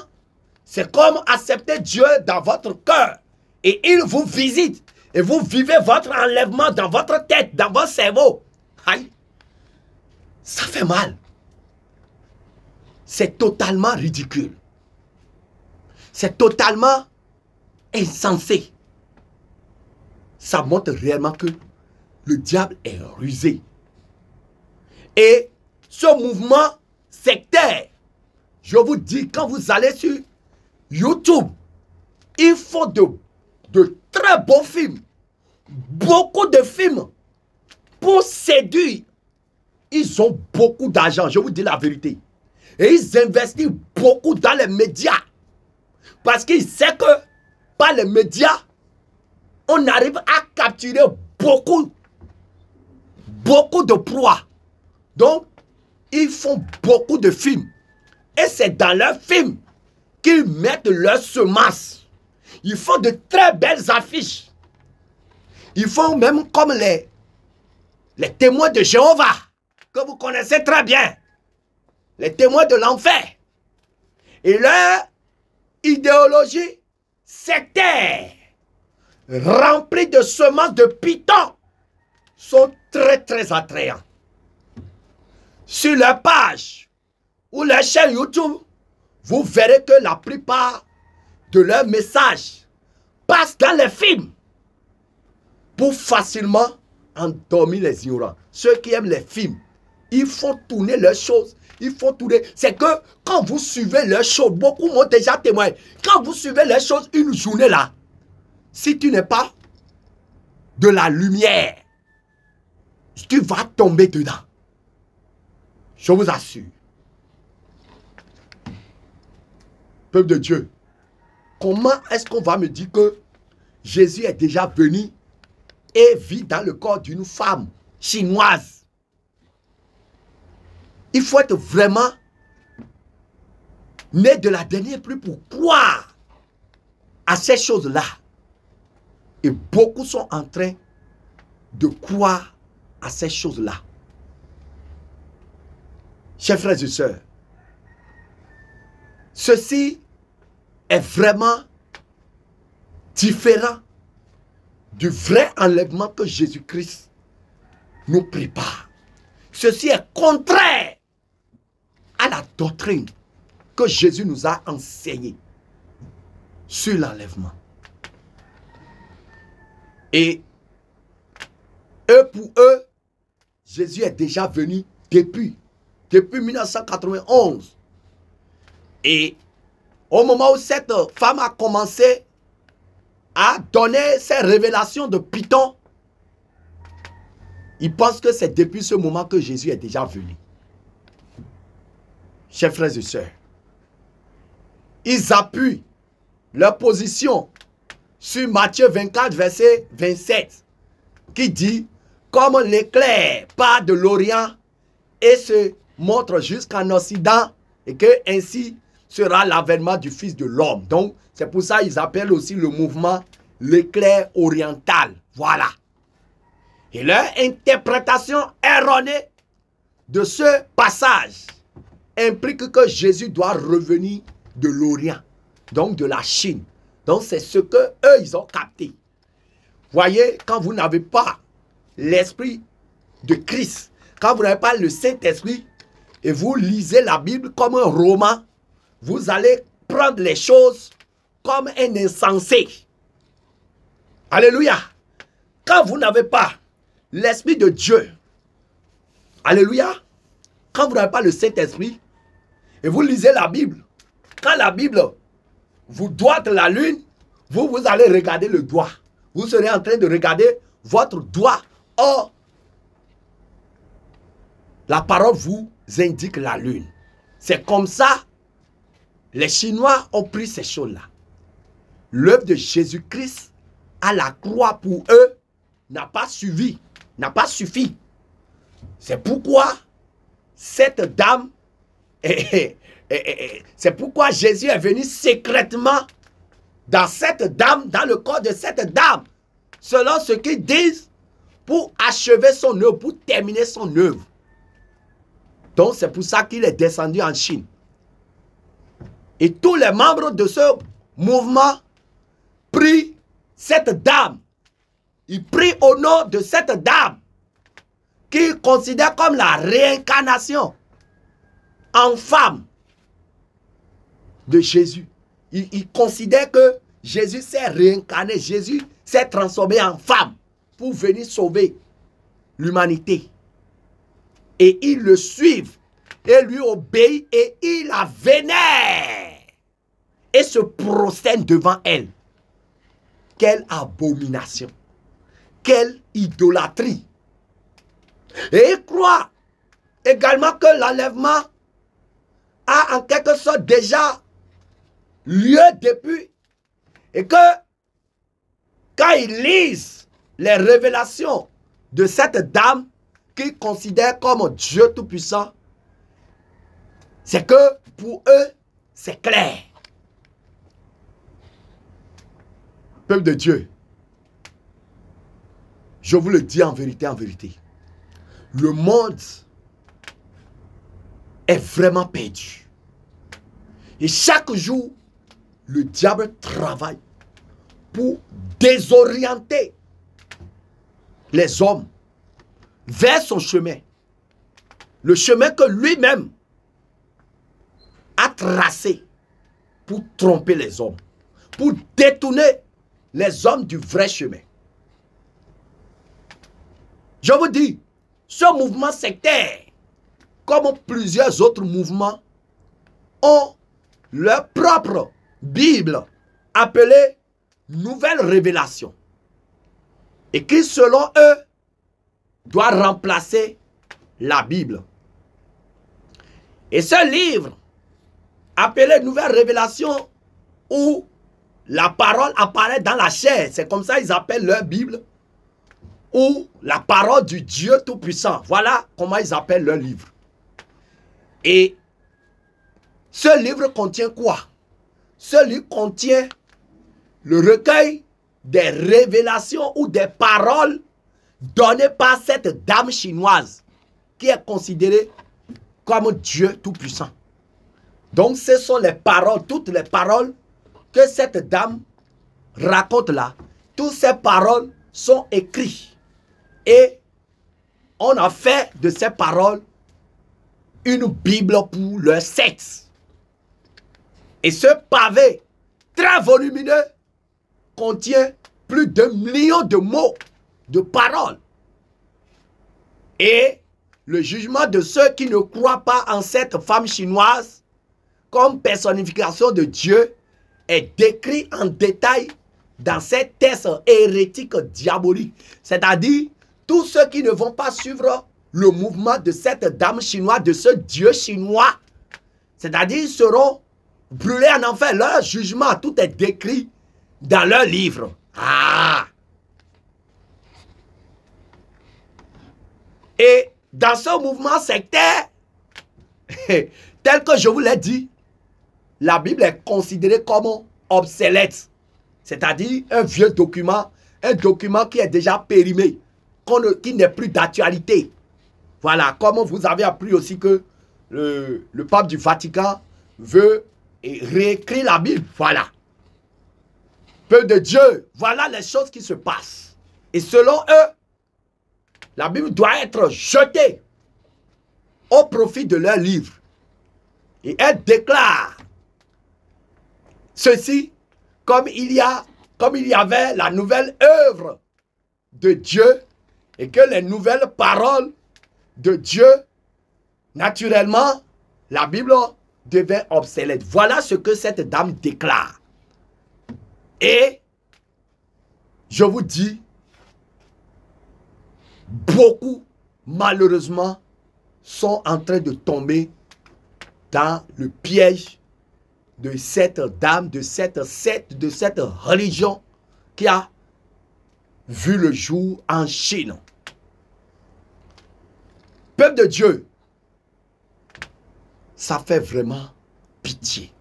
c'est comme accepter Dieu dans votre cœur. Et il vous visite. Et vous vivez votre enlèvement dans votre tête, dans votre cerveau. Ça fait mal. C'est totalement ridicule. C'est totalement insensé. Ça montre réellement que le diable est rusé. Et ce mouvement sectaire, je vous dis, quand vous allez sur YouTube, il faut de de très beaux films, beaucoup de films pour séduire. Ils ont beaucoup d'argent, je vous dis la vérité. Et ils investissent beaucoup dans les médias. Parce qu'ils savent que par les médias, on arrive à capturer beaucoup, beaucoup de proies. Donc, ils font beaucoup de films. Et c'est dans leurs films qu'ils mettent leurs semences. Ils font de très belles affiches. Ils font même comme les, les témoins de Jéhovah, que vous connaissez très bien. Les témoins de l'enfer. Et leur idéologie sectaire, remplie de semences de pitons. sont très très attrayants. Sur leur page ou leur chaîne YouTube, vous verrez que la plupart de leur message passe dans les films pour facilement endormir les ignorants. Ceux qui aiment les films, il faut tourner leurs choses. Il faut tourner. C'est que quand vous suivez leurs choses, beaucoup m'ont déjà témoigné. Quand vous suivez les choses une journée là, si tu n'es pas de la lumière, tu vas tomber dedans. Je vous assure. Peuple de Dieu, Comment est-ce qu'on va me dire que Jésus est déjà venu et vit dans le corps d'une femme chinoise Il faut être vraiment né de la dernière pluie pour croire à ces choses-là. Et beaucoup sont en train de croire à ces choses-là. Chers frères et sœurs, ceci est vraiment différent du vrai enlèvement que Jésus-Christ nous prépare. Ceci est contraire à la doctrine que Jésus nous a enseignée sur l'enlèvement. Et eux pour eux, Jésus est déjà venu depuis, depuis 1991. Et au moment où cette femme a commencé à donner ses révélations de Python, il pense que c'est depuis ce moment que Jésus est déjà venu. Chers frères et sœurs, ils appuient leur position sur Matthieu 24, verset 27, qui dit, comme l'éclair part de l'Orient et se montre jusqu'en Occident, et que ainsi sera l'avènement du Fils de l'homme. Donc, c'est pour ça qu'ils appellent aussi le mouvement l'éclair oriental. Voilà. Et leur interprétation erronée de ce passage implique que Jésus doit revenir de l'Orient, donc de la Chine. Donc c'est ce qu'eux, ils ont capté. Voyez, quand vous n'avez pas l'esprit de Christ, quand vous n'avez pas le Saint-Esprit et vous lisez la Bible comme un roman, vous allez prendre les choses comme un insensé. Alléluia. Quand vous n'avez pas l'Esprit de Dieu, Alléluia, quand vous n'avez pas le Saint-Esprit, et vous lisez la Bible, quand la Bible vous doit la lune, vous, vous allez regarder le doigt. Vous serez en train de regarder votre doigt. Or, la parole vous indique la lune. C'est comme ça les Chinois ont pris ces choses-là. L'œuvre de Jésus-Christ à la croix pour eux n'a pas suivi, n'a pas suffi. C'est pourquoi cette dame, c'est pourquoi Jésus est venu secrètement dans cette dame, dans le corps de cette dame, selon ce qu'ils disent, pour achever son œuvre, pour terminer son œuvre. Donc c'est pour ça qu'il est descendu en Chine. Et tous les membres de ce mouvement prient cette dame. Ils prient au nom de cette dame qu'ils considèrent comme la réincarnation en femme de Jésus. Ils, considèrent que Jésus s'est réincarné, Jésus s'est transformé en femme pour venir sauver l'humanité. Et ils le suivent et lui obéissent et ils la vénèrent et se prosterne devant elle. Quelle abomination. Quelle idolâtrie. Et ils croit également que l'enlèvement a en quelque sorte déjà lieu depuis et que quand ils lisent les révélations de cette dame qu'ils considèrent comme Dieu Tout-Puissant, c'est que pour eux, c'est clair. Peuple de Dieu, je vous le dis en vérité, en vérité. Le monde est vraiment perdu. Et chaque jour, le diable travaille pour désorienter les hommes vers son chemin. Le chemin que lui-même a tracé pour tromper les hommes, pour détourner les hommes du vrai chemin. Je vous dis, ce mouvement sectaire, comme plusieurs autres mouvements, ont leur propre Bible appelée Nouvelle Révélation et qui, selon eux, doit remplacer la Bible. Et ce livre, appelé Nouvelle Révélation ou la parole apparaît dans la chair. C'est comme ça qu'ils appellent leur Bible. Ou la parole du Dieu Tout-Puissant. Voilà comment ils appellent leur livre. Et ce livre contient quoi Ce livre contient le recueil des révélations ou des paroles données par cette dame chinoise qui est considérée comme Dieu Tout-Puissant. Donc ce sont les paroles, toutes les paroles que cette dame raconte là, toutes ces paroles sont écrites. Et on a fait de ces paroles une Bible pour leur sexe. Et ce pavé très volumineux contient plus d'un million de mots, de paroles. Et le jugement de ceux qui ne croient pas en cette femme chinoise comme personnification de Dieu est décrit en détail dans ces thèse hérétique diabolique. C'est-à-dire, tous ceux qui ne vont pas suivre le mouvement de cette dame chinoise, de ce dieu chinois, c'est-à-dire seront brûlés en enfer. Leur jugement, tout est décrit dans leur livre. Ah! Et dans ce mouvement sectaire, tel que je vous l'ai dit, la Bible est considérée comme obsolète, c'est-à-dire un vieux document, un document qui est déjà périmé, qui n'est plus d'actualité. Voilà, comment vous avez appris aussi que le, pape du Vatican veut réécrire la Bible. Voilà. Peu de Dieu, voilà les choses qui se passent. Et selon eux, la Bible doit être jetée au profit de leur livre. Et elle déclare Ceci, comme il y a, comme il y avait la nouvelle œuvre de Dieu et que les nouvelles paroles de Dieu, naturellement, la Bible devait obsolète. Voilà ce que cette dame déclare. Et je vous dis, beaucoup, malheureusement, sont en train de tomber dans le piège de cette dame, de cette secte, de cette religion qui a vu le jour en Chine. Peuple de Dieu, ça fait vraiment pitié.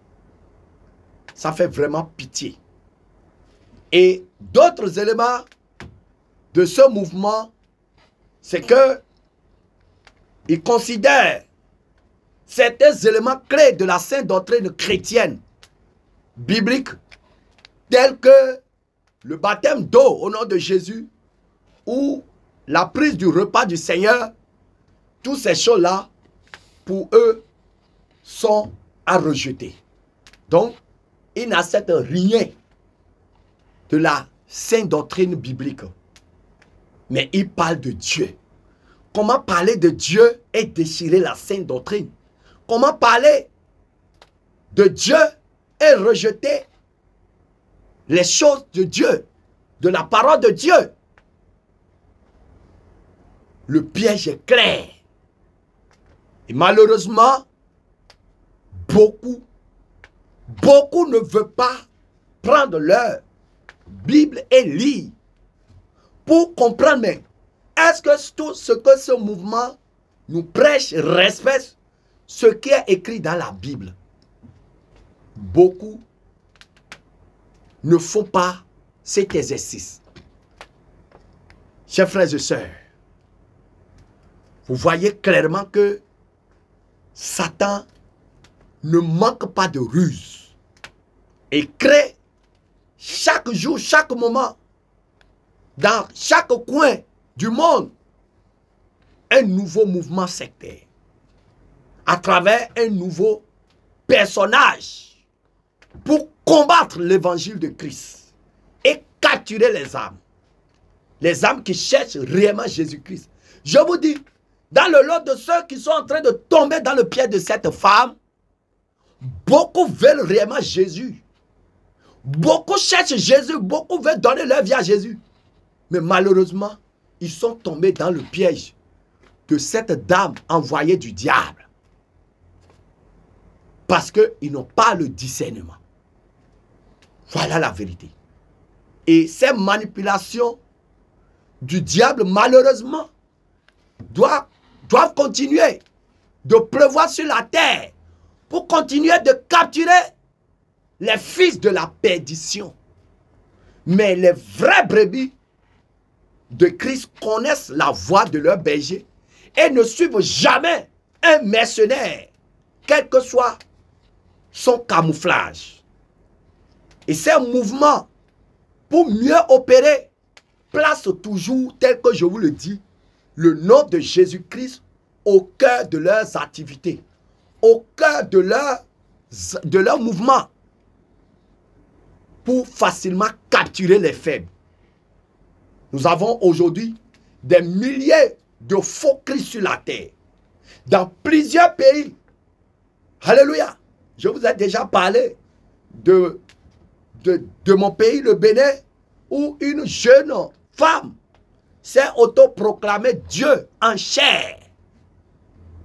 Ça fait vraiment pitié. Et d'autres éléments de ce mouvement, c'est que ils considèrent certains éléments clés de la sainte doctrine chrétienne, biblique, tels que le baptême d'eau au nom de Jésus ou la prise du repas du Seigneur, toutes ces choses-là, pour eux, sont à rejeter. Donc, ils n'acceptent rien de la sainte doctrine biblique. Mais ils parlent de Dieu. Comment parler de Dieu et déchirer la sainte doctrine Comment parler de Dieu et rejeter les choses de Dieu, de la parole de Dieu Le piège est clair. Et malheureusement, beaucoup, beaucoup ne veulent pas prendre leur Bible et lire pour comprendre, mais est-ce que tout ce que ce mouvement nous prêche respecte ce qui est écrit dans la Bible, beaucoup ne font pas cet exercice. Chers frères et sœurs, vous voyez clairement que Satan ne manque pas de ruse et crée chaque jour, chaque moment, dans chaque coin du monde, un nouveau mouvement sectaire à travers un nouveau personnage pour combattre l'évangile de Christ et capturer les âmes. Les âmes qui cherchent réellement Jésus-Christ. Je vous dis, dans le lot de ceux qui sont en train de tomber dans le piège de cette femme, beaucoup veulent réellement Jésus. Beaucoup cherchent Jésus, beaucoup veulent donner leur vie à Jésus. Mais malheureusement, ils sont tombés dans le piège de cette dame envoyée du diable. Parce qu'ils n'ont pas le discernement. Voilà la vérité. Et ces manipulations du diable, malheureusement, doivent, continuer de pleuvoir sur la terre pour continuer de capturer les fils de la perdition. Mais les vrais brebis de Christ connaissent la voie de leur berger et ne suivent jamais un mercenaire, quel que soit son camouflage. Et ces mouvements, pour mieux opérer, placent toujours, tel que je vous le dis, le nom de Jésus-Christ au cœur de leurs activités, au cœur de leurs mouvements, leur pour facilement capturer les faibles. Nous avons aujourd'hui des milliers de faux Christ sur la terre, dans plusieurs pays. Alléluia. Je vous ai déjà parlé de, de, mon pays, le Bénin, où une jeune femme s'est autoproclamée Dieu en chair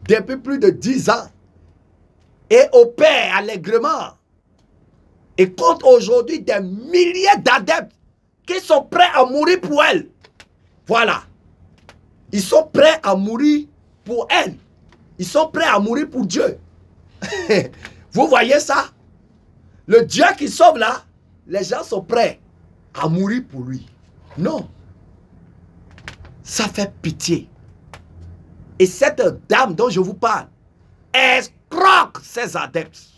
depuis plus de dix ans et opère allègrement et compte aujourd'hui des milliers d'adeptes qui sont prêts à mourir pour elle. Voilà. Ils sont prêts à mourir pour elle. Ils sont prêts à mourir pour Dieu. Vous voyez ça Le Dieu qui sauve là, les gens sont prêts à mourir pour lui. Non. Ça fait pitié. Et cette dame dont je vous parle escroque ses adeptes.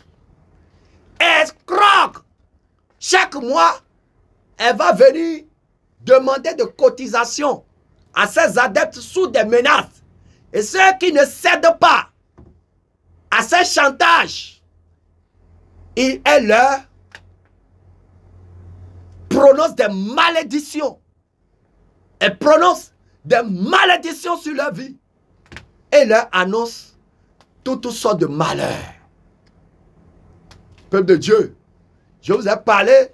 Escroque. Chaque mois, elle va venir demander de cotisations à ses adeptes sous des menaces. Et ceux qui ne cèdent pas à ces chantages et elle leur prononce des malédictions. Elle prononce des malédictions sur leur vie. Et leur annonce toutes sortes de malheurs. Peuple de Dieu, je vous ai parlé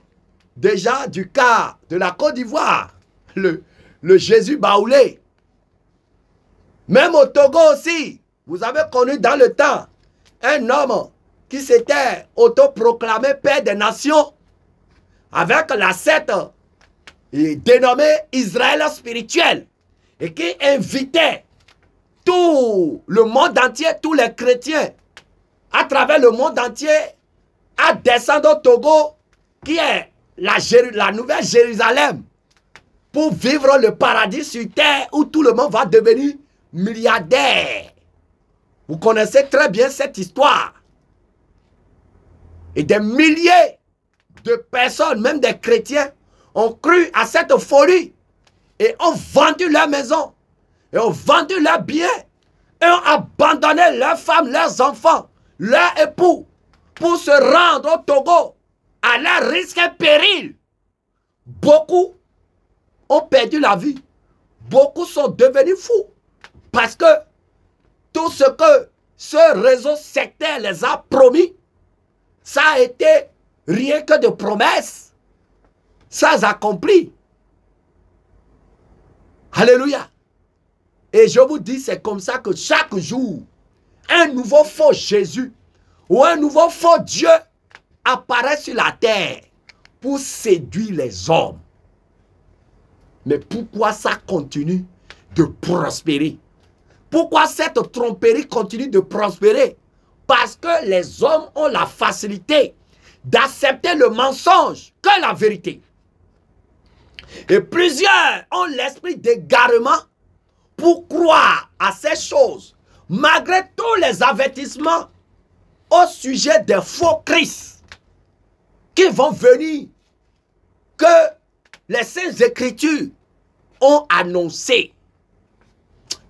déjà du cas de la Côte d'Ivoire, le, le Jésus baoulé. Même au Togo aussi, vous avez connu dans le temps un homme qui s'était autoproclamé père des nations avec la secte dénommée Israël spirituel et qui invitait tout le monde entier, tous les chrétiens à travers le monde entier à descendre au Togo qui est la nouvelle Jérusalem pour vivre le paradis sur terre où tout le monde va devenir milliardaire. Vous connaissez très bien cette histoire. Et des milliers de personnes, même des chrétiens, ont cru à cette folie et ont vendu leur maison, et ont vendu leurs biens, et ont abandonné leurs femmes, leurs enfants, leurs époux, pour se rendre au Togo à leur risque et péril. Beaucoup ont perdu la vie. Beaucoup sont devenus fous parce que tout ce que ce réseau sectaire les a promis, ça a été rien que de promesses Ça, s'accomplit. Alléluia. Et je vous dis, c'est comme ça que chaque jour, un nouveau faux Jésus ou un nouveau faux Dieu apparaît sur la terre pour séduire les hommes. Mais pourquoi ça continue de prospérer Pourquoi cette tromperie continue de prospérer parce que les hommes ont la facilité d'accepter le mensonge que la vérité. Et plusieurs ont l'esprit d'égarement pour croire à ces choses, malgré tous les avertissements au sujet des faux Christ qui vont venir, que les Saintes Écritures ont annoncé.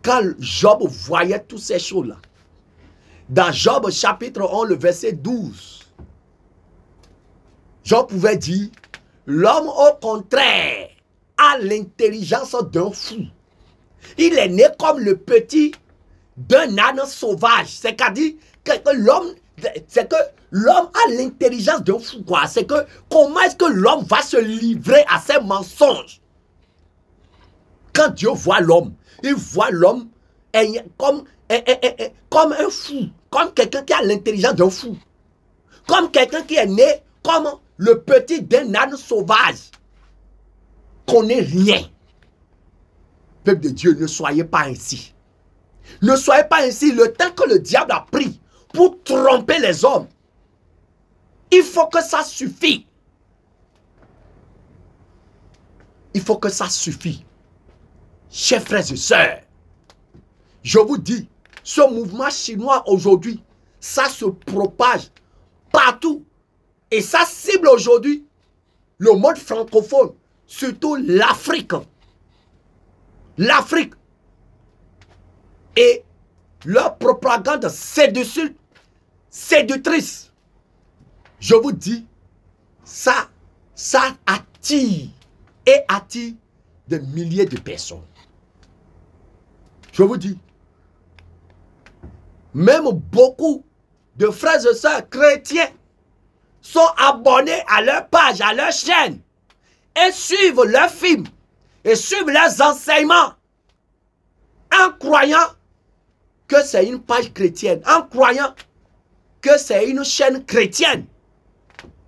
Quand Job voyait toutes ces choses-là, dans Job chapitre 1, le verset 12, Job pouvait dire, l'homme au contraire a l'intelligence d'un fou. Il est né comme le petit d'un âne sauvage. C'est-à-dire que l'homme c'est que l'homme a l'intelligence d'un fou, quoi. C'est que comment est-ce que l'homme va se livrer à ses mensonges Quand Dieu voit l'homme, il voit l'homme eh, comme, eh, eh, comme un fou comme quelqu'un qui a l'intelligence d'un fou, comme quelqu'un qui est né comme le petit d'un âne sauvage, Qu'on n'est rien. Peuple de Dieu, ne soyez pas ainsi. Ne soyez pas ainsi. Le temps que le diable a pris pour tromper les hommes, il faut que ça suffit. Il faut que ça suffit. Chers frères et sœurs, je vous dis, ce mouvement chinois aujourd'hui, ça se propage partout. Et ça cible aujourd'hui le monde francophone, surtout l'Afrique. L'Afrique. Et leur propagande de séductrice. Je vous dis, ça, ça attire et attire des milliers de personnes. Je vous dis, même beaucoup de frères et sœurs chrétiens sont abonnés à leur page, à leur chaîne, et suivent leurs films, et suivent leurs enseignements, en croyant que c'est une page chrétienne, en croyant que c'est une chaîne chrétienne.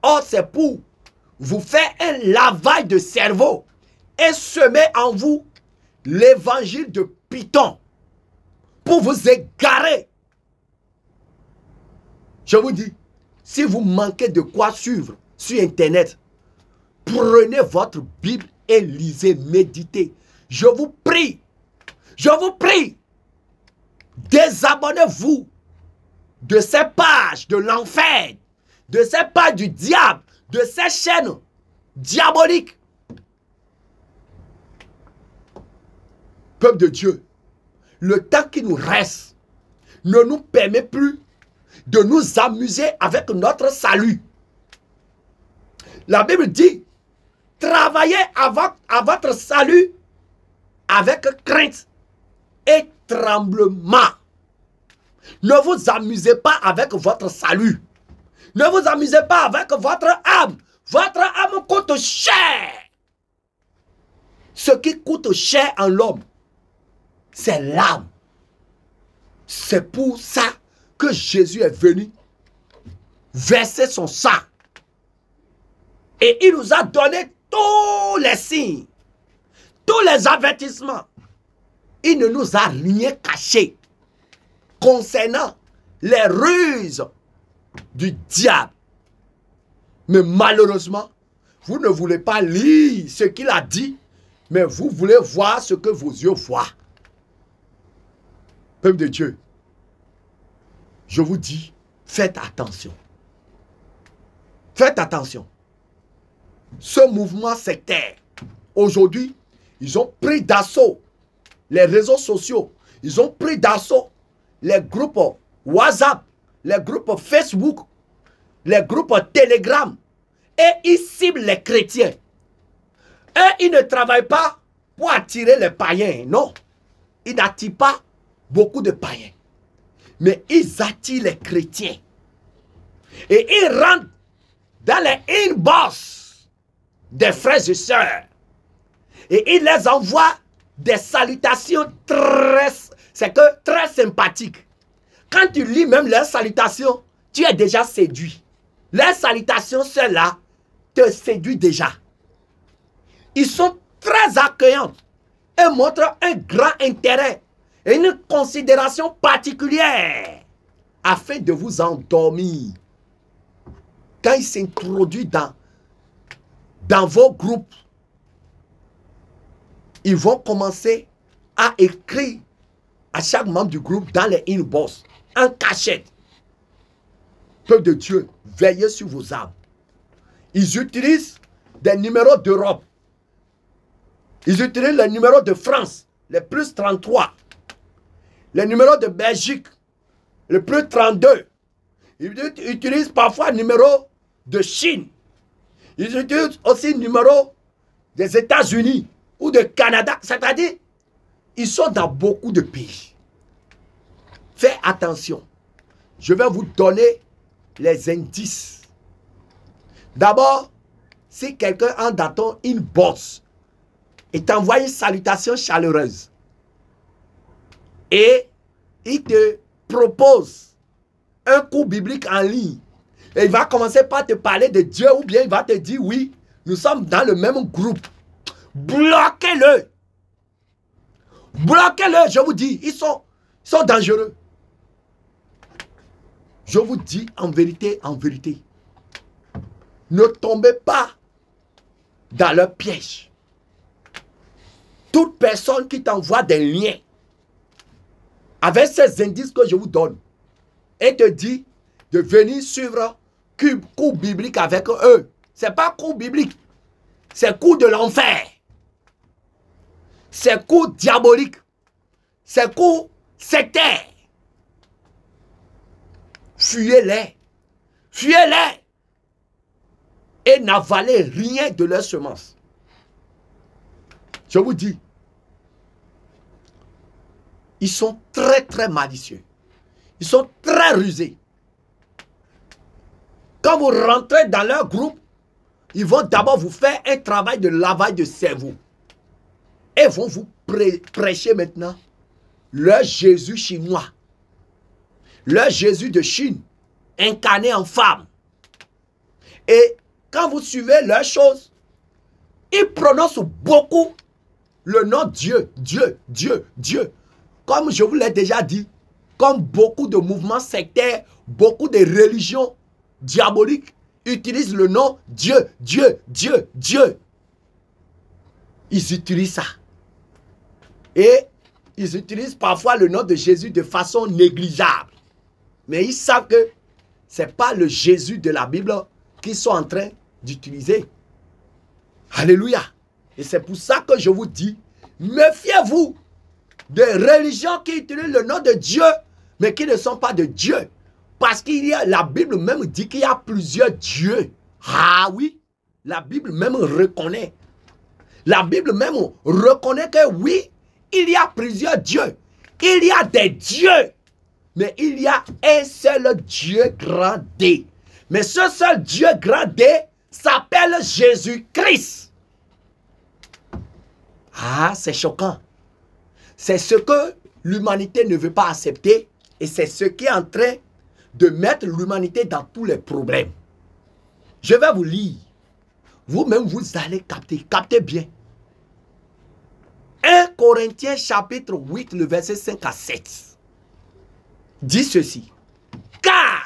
Or, c'est pour vous faire un lavage de cerveau et semer en vous l'évangile de Python pour vous égarer je vous dis, si vous manquez de quoi suivre sur Internet, prenez votre Bible et lisez, méditez. Je vous prie, je vous prie, désabonnez-vous de ces pages de l'enfer, de ces pages du diable, de ces chaînes diaboliques. Peuple de Dieu, le temps qui nous reste ne nous permet plus de nous amuser avec notre salut. La Bible dit, travaillez à votre, salut avec crainte et tremblement. Ne vous amusez pas avec votre salut. Ne vous amusez pas avec votre âme. Votre âme coûte cher. Ce qui coûte cher en l'homme, c'est l'âme. C'est pour ça que Jésus est venu verser son sang. Et il nous a donné tous les signes, tous les avertissements. Il ne nous a rien caché concernant les ruses du diable. Mais malheureusement, vous ne voulez pas lire ce qu'il a dit, mais vous voulez voir ce que vos yeux voient. Peuple de Dieu, je vous dis, faites attention. Faites attention. Ce mouvement sectaire, aujourd'hui, ils ont pris d'assaut les réseaux sociaux. Ils ont pris d'assaut les groupes WhatsApp, les groupes Facebook, les groupes Telegram. Et ils ciblent les chrétiens. Et ils ne travaillent pas pour attirer les païens. Non. Ils n'attirent pas beaucoup de païens mais ils attirent les chrétiens. Et ils rentrent dans les inbox des frères et sœurs. Et ils les envoient des salutations très, que très sympathiques. Quand tu lis même leurs salutations, tu es déjà séduit. Leurs salutations, celles-là, te séduit déjà. Ils sont très accueillants et montrent un grand intérêt une considération particulière afin de vous endormir. Quand ils s'introduisent dans, dans vos groupes, ils vont commencer à écrire à chaque membre du groupe dans les inbox, en cachette. Peuple de Dieu, veillez sur vos âmes. Ils utilisent des numéros d'Europe. Ils utilisent les numéros de France, les plus 33 les numéros de Belgique, le plus 32. Ils utilisent parfois numéro de Chine. Ils utilisent aussi numéro des États-Unis ou de Canada. C'est-à-dire, ils sont dans beaucoup de pays. Fais attention. Je vais vous donner les indices. D'abord, si quelqu'un en datant une bosse et t'envoie une salutation chaleureuse, et il te propose un cours biblique en ligne. Et il va commencer par te parler de Dieu ou bien il va te dire oui, nous sommes dans le même groupe. Bloquez-le. Bloquez-le, je vous dis, ils sont, ils sont dangereux. Je vous dis en vérité, en vérité, ne tombez pas dans leur piège. Toute personne qui t'envoie des liens avec ces indices que je vous donne, et te dit de venir suivre cours biblique avec eux. C'est pas cours biblique, c'est cours de l'enfer. C'est cours diabolique. C'est cours sectaire. Fuyez-les. Fuyez-les. Et n'avalez rien de leurs semences. Je vous dis, ils sont très, très malicieux. Ils sont très rusés. Quand vous rentrez dans leur groupe, ils vont d'abord vous faire un travail de lavage de cerveau. Et vont vous prêcher maintenant leur Jésus chinois. Leur Jésus de Chine, incarné en femme. Et quand vous suivez leurs choses, ils prononcent beaucoup le nom Dieu, Dieu, Dieu, Dieu. Comme je vous l'ai déjà dit, comme beaucoup de mouvements sectaires, beaucoup de religions diaboliques utilisent le nom Dieu, Dieu, Dieu, Dieu. Ils utilisent ça. Et ils utilisent parfois le nom de Jésus de façon négligeable. Mais ils savent que ce n'est pas le Jésus de la Bible qu'ils sont en train d'utiliser. Alléluia. Et c'est pour ça que je vous dis, méfiez-vous des religions qui utilisent le nom de Dieu, mais qui ne sont pas de Dieu. Parce qu'il y a, la Bible même dit qu'il y a plusieurs dieux. Ah oui, la Bible même reconnaît. La Bible même reconnaît que oui, il y a plusieurs dieux. Il y a des dieux. Mais il y a un seul Dieu grand D. Mais ce seul Dieu grand D s'appelle Jésus-Christ. Ah, c'est choquant. C'est ce que l'humanité ne veut pas accepter et c'est ce qui est en train de mettre l'humanité dans tous les problèmes. Je vais vous lire. Vous-même, vous allez capter. Captez bien. 1 Corinthiens chapitre 8, le verset 5 à 7 dit ceci. Car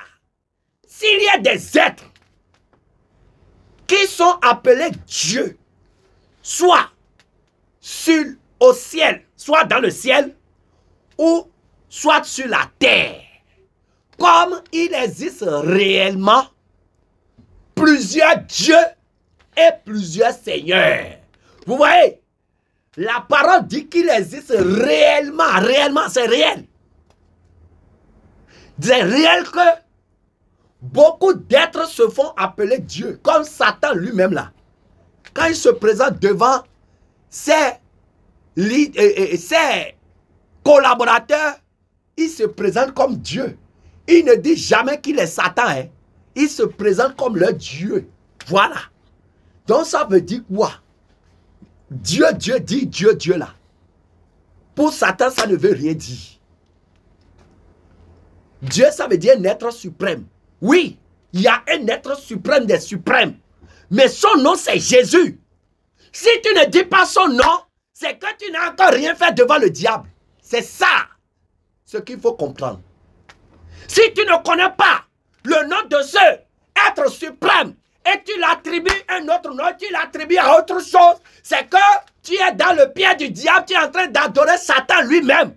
s'il y a des êtres qui sont appelés Dieu, soit sur au ciel, soit dans le ciel ou soit sur la terre. Comme il existe réellement plusieurs dieux et plusieurs seigneurs. Vous voyez, la parole dit qu'il existe réellement, réellement, c'est réel. C'est réel que beaucoup d'êtres se font appeler Dieu, comme Satan lui-même là. Quand il se présente devant c'est collaborateurs, il se présente comme Dieu. Il ne dit jamais qu'il est Satan. Hein. Ils Il se présente comme le Dieu. Voilà. Donc ça veut dire quoi Dieu, Dieu dit Dieu, Dieu là. Pour Satan, ça ne veut rien dire. Dieu, ça veut dire un être suprême. Oui, il y a un être suprême des suprêmes. Mais son nom, c'est Jésus. Si tu ne dis pas son nom, c'est que tu n'as encore rien fait devant le diable. C'est ça ce qu'il faut comprendre. Si tu ne connais pas le nom de ce être suprême et tu l'attribues à un autre nom, tu l'attribues à autre chose, c'est que tu es dans le pied du diable, tu es en train d'adorer Satan lui-même.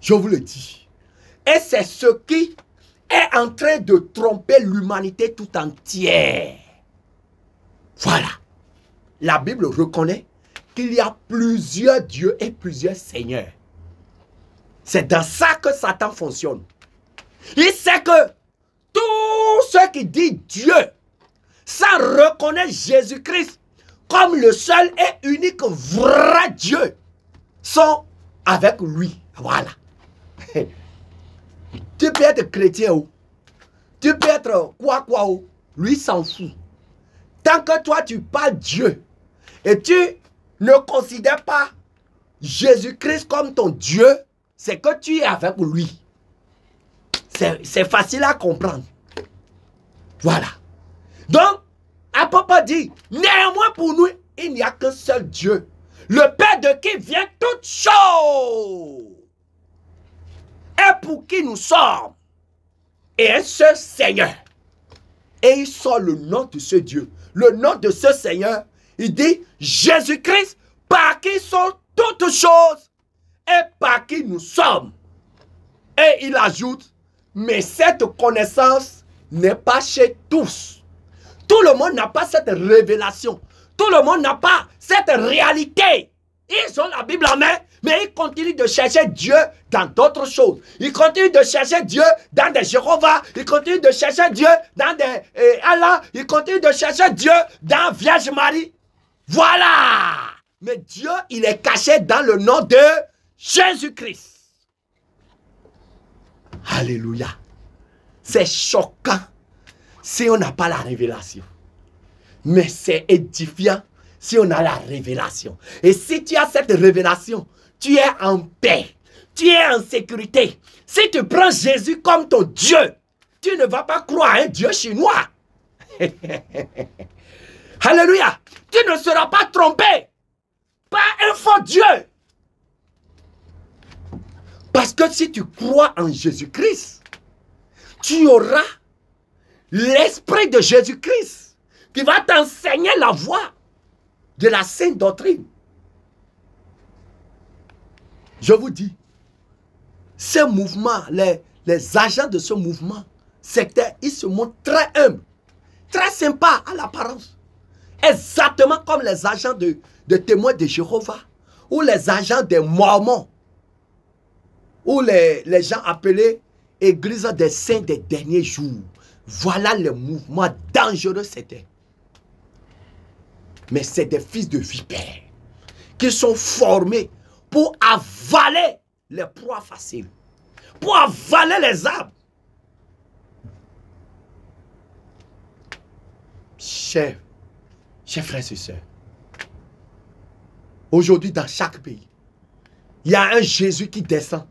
Je vous le dis. Et c'est ce qui est en train de tromper l'humanité tout entière. Voilà. La Bible reconnaît qu'il y a plusieurs dieux et plusieurs seigneurs. C'est dans ça que Satan fonctionne. Il sait que tous ceux qui disent Dieu, ça reconnaît Jésus-Christ comme le seul et unique vrai Dieu, sont avec lui. Voilà. tu peux être chrétien ou tu peux être quoi quoi ou lui s'en fout. Tant que toi, tu parles Dieu et tu ne considères pas Jésus-Christ comme ton Dieu, c'est que tu es avec lui. C'est facile à comprendre. Voilà. Donc, papa dit, néanmoins pour nous, il n'y a qu'un seul Dieu. Le Père de qui vient toute chose. Et pour qui nous sommes. Et un seul Seigneur. Et il sort le nom de ce Dieu le nom de ce Seigneur. Il dit, Jésus-Christ, par qui sont toutes choses et par qui nous sommes. Et il ajoute, mais cette connaissance n'est pas chez tous. Tout le monde n'a pas cette révélation. Tout le monde n'a pas cette réalité. Ils ont la Bible en main, mais ils continuent de chercher Dieu dans d'autres choses. Ils continuent de chercher Dieu dans des Jéhovah. Ils continuent de chercher Dieu dans des eh, Allah. Ils continuent de chercher Dieu dans Vierge Marie. Voilà. Mais Dieu, il est caché dans le nom de Jésus-Christ. Alléluia. C'est choquant si on n'a pas la révélation. Mais c'est édifiant si on a la révélation. Et si tu as cette révélation, tu es en paix, tu es en sécurité. Si tu prends Jésus comme ton Dieu, tu ne vas pas croire à un Dieu chinois. Alléluia. Tu ne seras pas trompé par un faux Dieu. Parce que si tu crois en Jésus-Christ, tu auras l'esprit de Jésus-Christ qui va t'enseigner la voie de la sainte doctrine. Je vous dis, ce mouvement, les, les agents de ce mouvement c'était, ils se montrent très humbles, très sympas à l'apparence. Exactement comme les agents de, de témoins de Jéhovah ou les agents des Mormons ou les, les gens appelés Église des saints des derniers jours. Voilà le mouvement dangereux c'était. Mais c'est des fils de vipères qui sont formés pour avaler les proies faciles, pour avaler les arbres. Chers, chers frères et sœurs, aujourd'hui dans chaque pays, il y a un Jésus qui descend,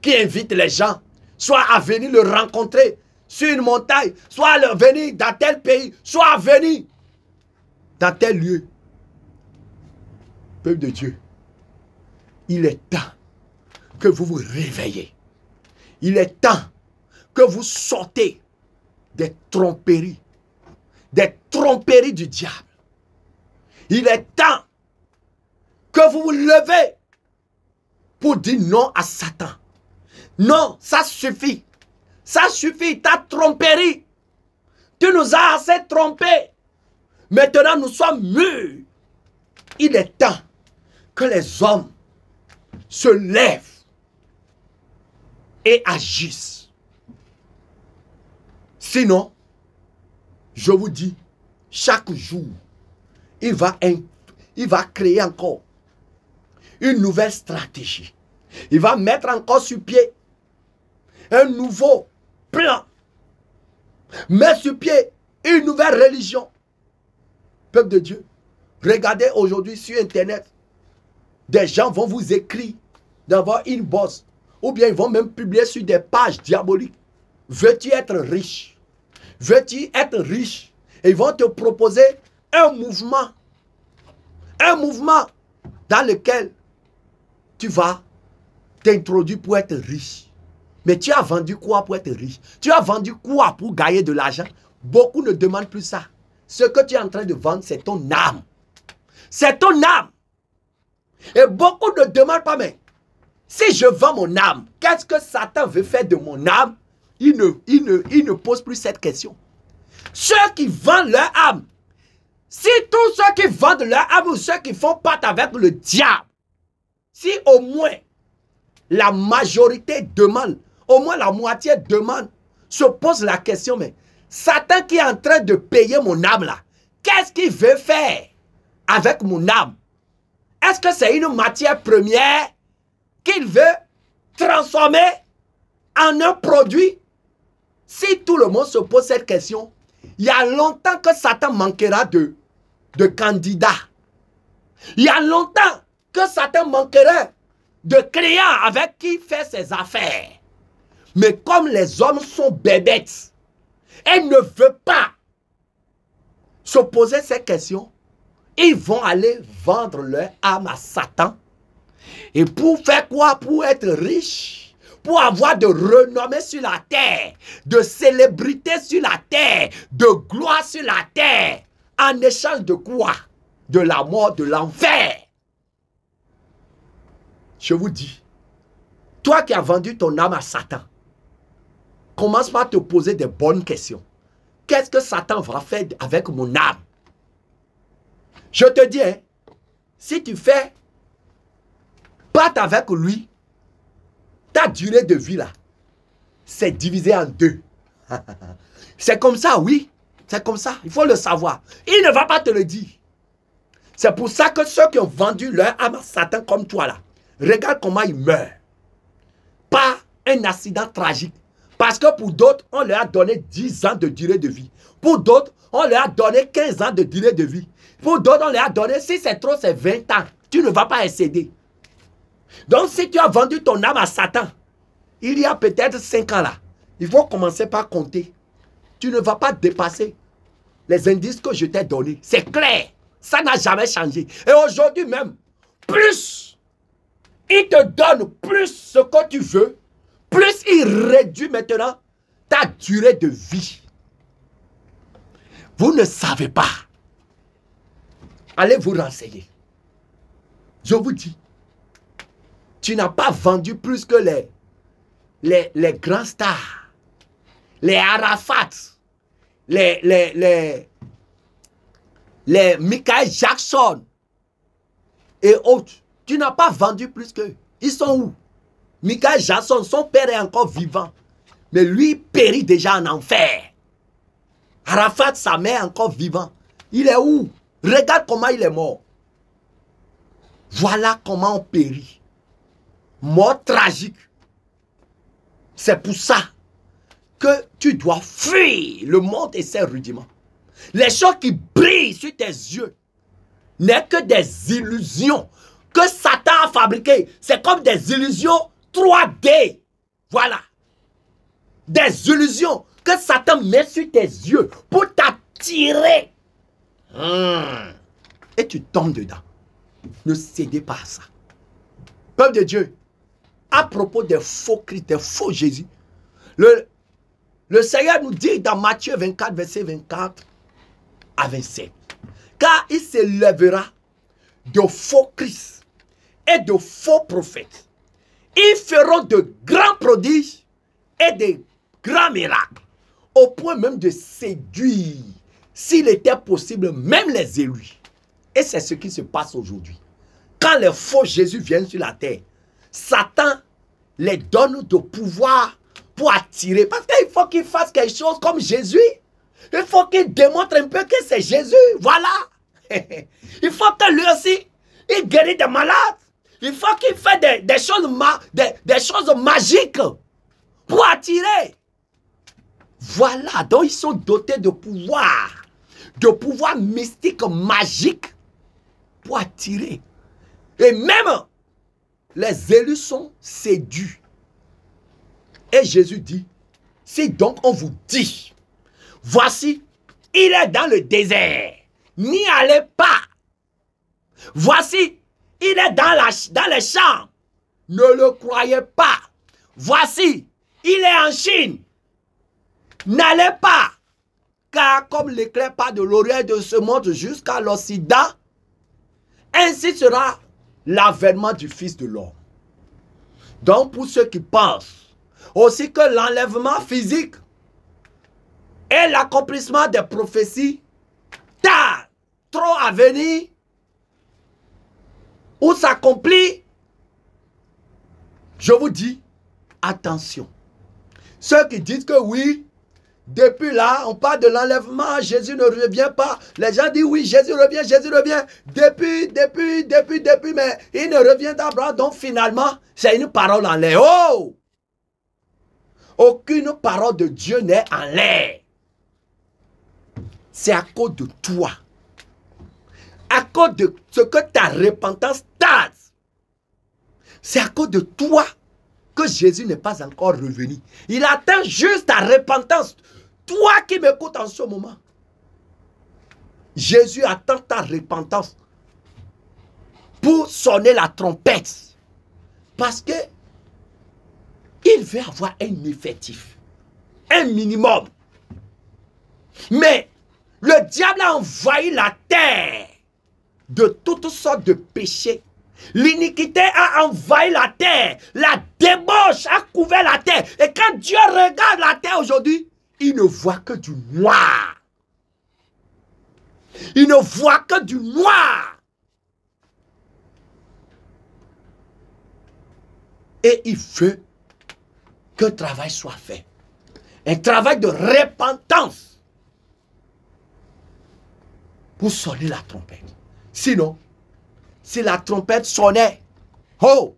qui invite les gens, soit à venir le rencontrer sur une montagne, soit à venir dans tel pays, soit à venir dans tel lieu. Peuple de Dieu, il est temps que vous vous réveillez. Il est temps que vous sortez des tromperies, des tromperies du diable. Il est temps que vous vous levez pour dire non à Satan. Non, ça suffit. Ça suffit, ta tromperie. Tu nous as assez trompés. Maintenant, nous sommes mûrs. Il est temps que les hommes se lèvent et agissent. Sinon, je vous dis, chaque jour, il va, il va créer encore une nouvelle stratégie. Il va mettre encore sur pied un nouveau plan. Mettre sur pied une nouvelle religion peuple de Dieu. Regardez aujourd'hui sur Internet. Des gens vont vous écrire d'avoir une bosse. Ou bien ils vont même publier sur des pages diaboliques. Veux-tu être riche? Veux-tu être riche? Et ils vont te proposer un mouvement. Un mouvement dans lequel tu vas t'introduire pour être riche. Mais tu as vendu quoi pour être riche Tu as vendu quoi pour gagner de l'argent Beaucoup ne demandent plus ça. Ce que tu es en train de vendre, c'est ton âme. C'est ton âme. Et beaucoup ne demandent pas, mais si je vends mon âme, qu'est-ce que Satan veut faire de mon âme il ne, il, ne, pose plus cette question. Ceux qui vendent leur âme, si tous ceux qui vendent leur âme ou ceux qui font pâte avec le diable, si au moins la majorité demande, au moins la moitié demande, se pose la question, mais Satan qui est en train de payer mon âme là, qu'est-ce qu'il veut faire avec mon âme Est-ce que c'est une matière première qu'il veut transformer en un produit Si tout le monde se pose cette question, il y a longtemps que Satan manquera de, de candidats. Il y a longtemps que Satan manquera de clients avec qui faire ses affaires. Mais comme les hommes sont bébêtes, elle ne veut pas se poser ces questions, ils vont aller vendre leur âme à Satan. Et pour faire quoi Pour être riche, pour avoir de renommée sur la terre, de célébrité sur la terre, de gloire sur la terre. En échange de quoi De la mort, de l'enfer. Je vous dis, toi qui as vendu ton âme à Satan, commence par te poser des bonnes questions. Qu'est-ce que Satan va faire avec mon âme Je te dis, hein, si tu fais pacte avec lui, ta durée de vie là, c'est divisé en deux. c'est comme ça, oui. C'est comme ça. Il faut le savoir. Il ne va pas te le dire. C'est pour ça que ceux qui ont vendu leur âme à Satan comme toi là, regarde comment il meurt. Pas un accident tragique, parce que pour d'autres, on leur a donné 10 ans de durée de vie. Pour d'autres, on leur a donné 15 ans de durée de vie. Pour d'autres, on leur a donné, si c'est trop, c'est 20 ans. Tu ne vas pas excéder. Donc, si tu as vendu ton âme à Satan, il y a peut-être 5 ans là, il faut commencer par compter. Tu ne vas pas dépasser les indices que je t'ai donnés. C'est clair. Ça n'a jamais changé. Et aujourd'hui même, plus, il te donne plus ce que tu veux plus il réduit maintenant ta durée de vie. Vous ne savez pas. Allez vous renseigner. Je vous dis, tu n'as pas vendu plus que les, les, grands stars, les Arafat, les, les, les, les Michael Jackson et autres. Tu n'as pas vendu plus qu'eux. Ils sont où Mika Jason, son père est encore vivant. Mais lui, périt déjà en enfer. Arafat, sa mère, est encore vivant. Il est où Regarde comment il est mort. Voilà comment on périt. Mort tragique. C'est pour ça que tu dois fuir le monde et ses rudiments. Les choses qui brillent sur tes yeux n'est que des illusions que Satan a fabriquées. C'est comme des illusions 3D. Voilà. Des illusions que Satan met sur tes yeux pour t'attirer. Hmm. Et tu tombes dedans. Ne cédez pas à ça. Peuple de Dieu, à propos des faux Christ, des faux Jésus, le, le Seigneur nous dit dans Matthieu 24, verset 24 à 27, car il se lèvera de faux Christ et de faux prophètes ils feront de grands prodiges et de grands miracles, au point même de séduire, s'il était possible, même les élus. Et c'est ce qui se passe aujourd'hui. Quand les faux Jésus viennent sur la terre, Satan les donne de pouvoir pour attirer. Parce qu'il faut qu'ils fassent quelque chose comme Jésus. Il faut qu'ils démontrent un peu que c'est Jésus. Voilà. il faut que lui aussi, il guérisse des malades. Il faut qu'il fasse des, choses des, choses magiques pour attirer. Voilà, donc ils sont dotés de pouvoir, de pouvoir mystique, magique, pour attirer. Et même les élus sont séduits. Et Jésus dit, si donc on vous dit, voici, il est dans le désert, n'y allez pas. Voici, il est dans, la, dans les champs. Ne le croyez pas. Voici, il est en Chine. N'allez pas. Car comme l'éclair pas de l'Orient de ce monde jusqu'à l'Occident, ainsi sera l'avènement du Fils de l'homme. Donc pour ceux qui pensent aussi que l'enlèvement physique et l'accomplissement des prophéties tard, trop à venir, ou s'accomplit, je vous dis, attention. Ceux qui disent que oui, depuis là, on parle de l'enlèvement, Jésus ne revient pas. Les gens disent oui, Jésus revient, Jésus revient. Depuis, depuis, depuis, depuis, mais il ne revient d'abord. Donc finalement, c'est une parole en l'air. Oh! Aucune parole de Dieu n'est en l'air. C'est à cause de toi. À cause de ce que ta repentance tarde. C'est à cause de toi que Jésus n'est pas encore revenu. Il attend juste ta repentance. Toi qui m'écoutes en ce moment. Jésus attend ta repentance pour sonner la trompette. Parce que il veut avoir un effectif, un minimum. Mais le diable a envahi la terre de toutes sortes de péchés. L'iniquité a envahi la terre. La débauche a couvert la terre. Et quand Dieu regarde la terre aujourd'hui, il ne voit que du noir. Il ne voit que du noir. Et il veut qu'un travail soit fait. Un travail de repentance. Pour sonner la trompette. Sinon, si la trompette sonnait, oh,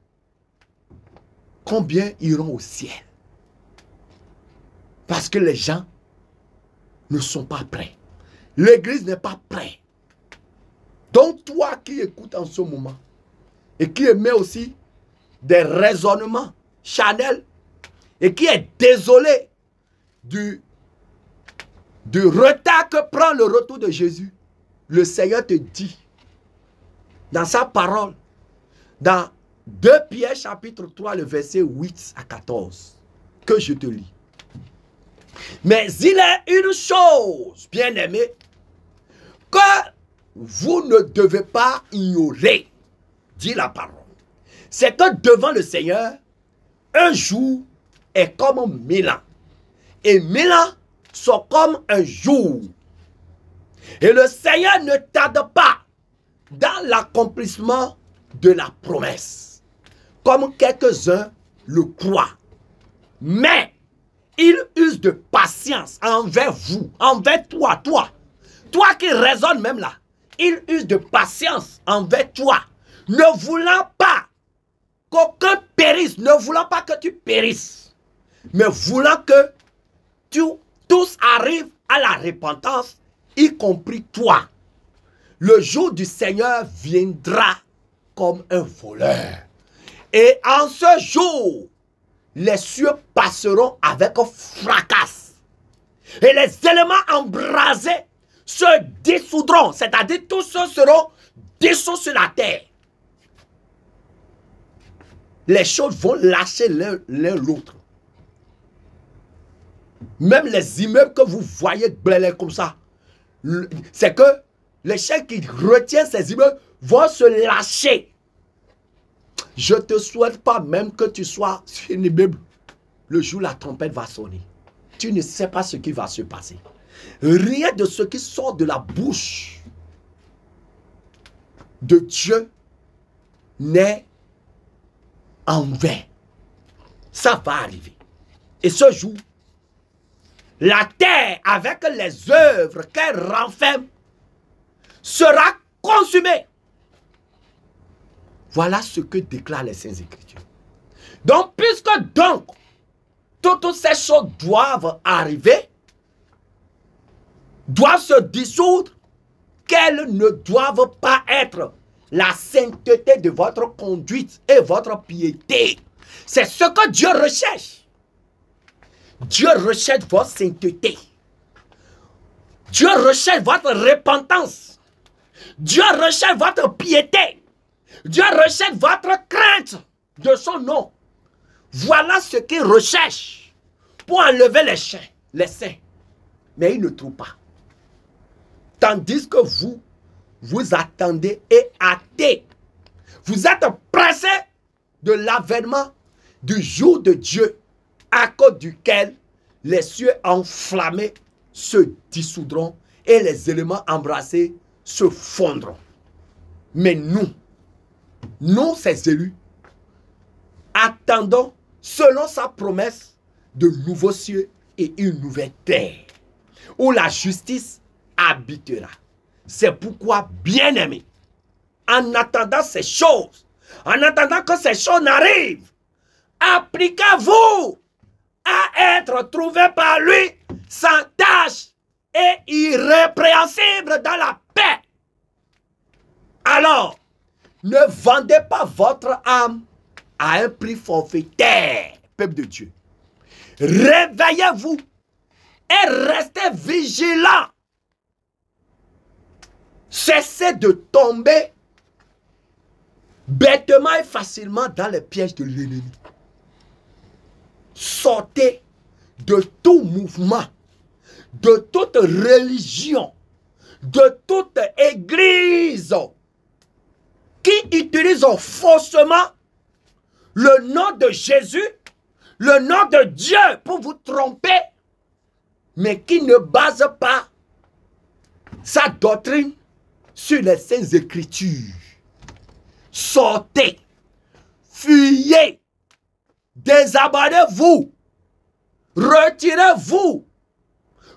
combien iront au ciel Parce que les gens ne sont pas prêts. L'église n'est pas prête. Donc toi qui écoutes en ce moment et qui émets aussi des raisonnements Chanel et qui est désolé du, du retard que prend le retour de Jésus, le Seigneur te dit dans sa parole, dans 2 Pierre chapitre 3, le verset 8 à 14, que je te lis. Mais il est une chose, bien aimé, que vous ne devez pas ignorer, dit la parole. C'est que devant le Seigneur, un jour est comme mille ans. Et mille ans sont comme un jour. Et le Seigneur ne tarde pas dans l'accomplissement de la promesse, comme quelques-uns le croient. Mais il use de patience envers vous, envers toi, toi. Toi qui raisonne même là, il use de patience envers toi, ne voulant pas qu'aucun périsse, ne voulant pas que tu périsses, mais voulant que tu, tous arrivent à la repentance, y compris toi le jour du Seigneur viendra comme un voleur. Et en ce jour, les cieux passeront avec fracas. Et les éléments embrasés se dissoudront, c'est-à-dire tous ceux seront dissous sur la terre. Les choses vont lâcher l'un l'autre. Même les immeubles que vous voyez comme ça, c'est que les chèques qui retiennent ces immeubles vont se lâcher. Je ne te souhaite pas même que tu sois une immeuble. Le jour où la trompette va sonner, tu ne sais pas ce qui va se passer. Rien de ce qui sort de la bouche de Dieu n'est en vain. Ça va arriver. Et ce jour, la terre, avec les œuvres qu'elle renferme, sera consumé. Voilà ce que déclarent les Saintes Écritures. Donc, puisque donc, toutes ces choses doivent arriver, doivent se dissoudre, qu'elles ne doivent pas être la sainteté de votre conduite et votre piété. C'est ce que Dieu recherche. Dieu recherche votre sainteté. Dieu recherche votre repentance. Dieu recherche votre piété. Dieu recherche votre crainte de son nom. Voilà ce qu'il recherche pour enlever les chiens, les saints. Mais il ne trouve pas. Tandis que vous, vous attendez et hâtez. Vous êtes pressé de l'avènement du jour de Dieu, à cause duquel les cieux enflammés se dissoudront et les éléments embrassés se fondront. Mais nous, nous, ces élus, attendons, selon sa promesse, de nouveaux cieux et une nouvelle terre, où la justice habitera. C'est pourquoi, bien-aimés, en attendant ces choses, en attendant que ces choses n'arrivent, appliquez-vous à être trouvé par lui sans tâche et irrépréhensible dans la paix. Alors, ne vendez pas votre âme à un prix forfaitaire, peuple de Dieu. Réveillez-vous et restez vigilants. Cessez de tomber bêtement et facilement dans les pièges de l'ennemi. Sortez de tout mouvement, de toute religion de toute église qui utilise faussement le nom de Jésus, le nom de Dieu pour vous tromper, mais qui ne base pas sa doctrine sur les saintes écritures. Sortez, fuyez, désabonnez-vous, retirez-vous,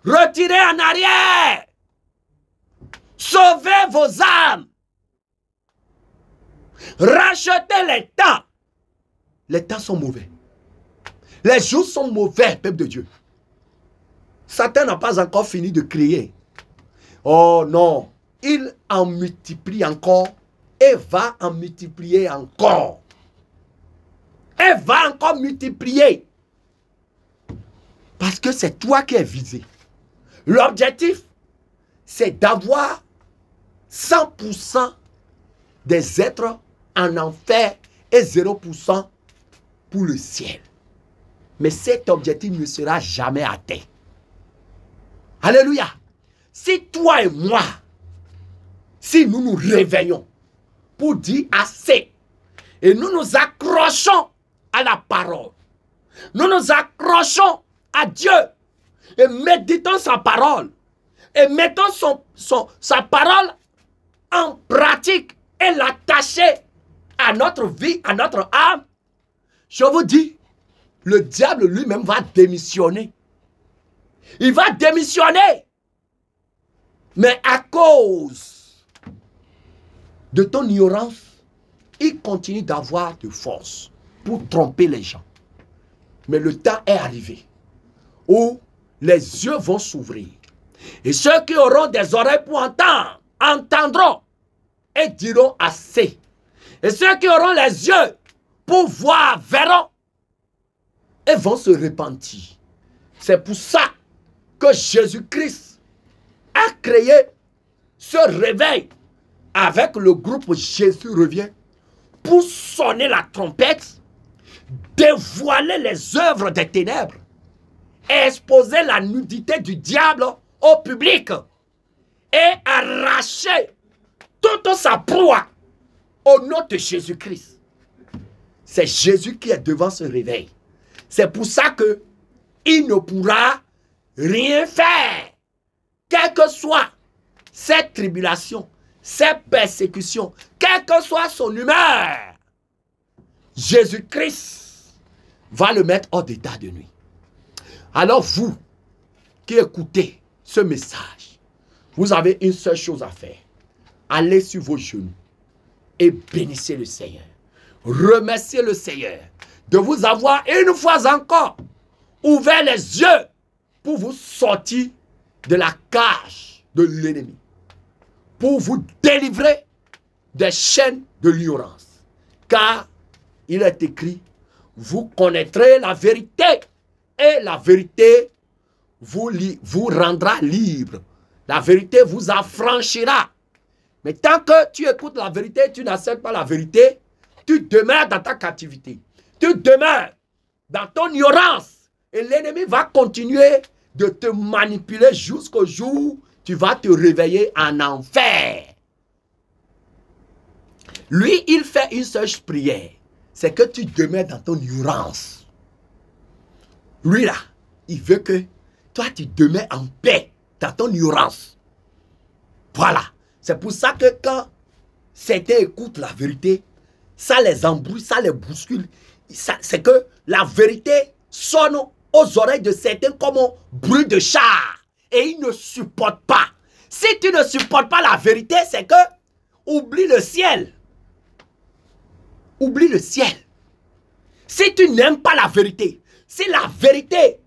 retirez en arrière Sauvez vos âmes. Rachetez les temps. Les temps sont mauvais. Les jours sont mauvais, peuple de Dieu. Satan n'a pas encore fini de crier. Oh non, il en multiplie encore et va en multiplier encore. Et va encore multiplier. Parce que c'est toi qui es visé. L'objectif, c'est d'avoir 100% des êtres en enfer et 0% pour le ciel. Mais cet objectif ne sera jamais atteint. Alléluia. Si toi et moi, si nous nous réveillons pour dire assez et nous nous accrochons à la parole, nous nous accrochons à Dieu et méditons sa parole et mettons son, sa parole en pratique et l'attacher à notre vie, à notre âme, je vous dis, le diable lui-même va démissionner. Il va démissionner. Mais à cause de ton ignorance, il continue d'avoir de force pour tromper les gens. Mais le temps est arrivé où les yeux vont s'ouvrir. Et ceux qui auront des oreilles pour entendre entendront et diront assez. Et ceux qui auront les yeux pour voir verront et vont se repentir. C'est pour ça que Jésus-Christ a créé ce réveil avec le groupe Jésus revient pour sonner la trompette, dévoiler les œuvres des ténèbres, exposer la nudité du diable au public et arracher sa proie au nom de Jésus-Christ. C'est Jésus qui est devant ce réveil. C'est pour ça que il ne pourra rien faire. Quelle que soit cette tribulation, cette persécution, quelle que soit son humeur, Jésus-Christ va le mettre hors d'état de nuit. Alors vous qui écoutez ce message, vous avez une seule chose à faire allez sur vos genoux et bénissez le Seigneur. Remerciez le Seigneur de vous avoir une fois encore ouvert les yeux pour vous sortir de la cage de l'ennemi, pour vous délivrer des chaînes de l'ignorance. Car il est écrit, vous connaîtrez la vérité et la vérité vous, vous rendra libre. La vérité vous affranchira mais tant que tu écoutes la vérité, tu n'acceptes pas la vérité, tu demeures dans ta captivité. Tu demeures dans ton ignorance. Et l'ennemi va continuer de te manipuler jusqu'au jour où tu vas te réveiller en enfer. Lui, il fait une seule prière. C'est que tu demeures dans ton ignorance. Lui, là, il veut que toi, tu demeures en paix dans ton ignorance. Voilà. C'est pour ça que quand certains écoutent la vérité, ça les embrouille, ça les bouscule. C'est que la vérité sonne aux oreilles de certains comme un bruit de char. Et ils ne supportent pas. Si tu ne supportes pas la vérité, c'est que oublie le ciel. Oublie le ciel. Si tu n'aimes pas la vérité, si la vérité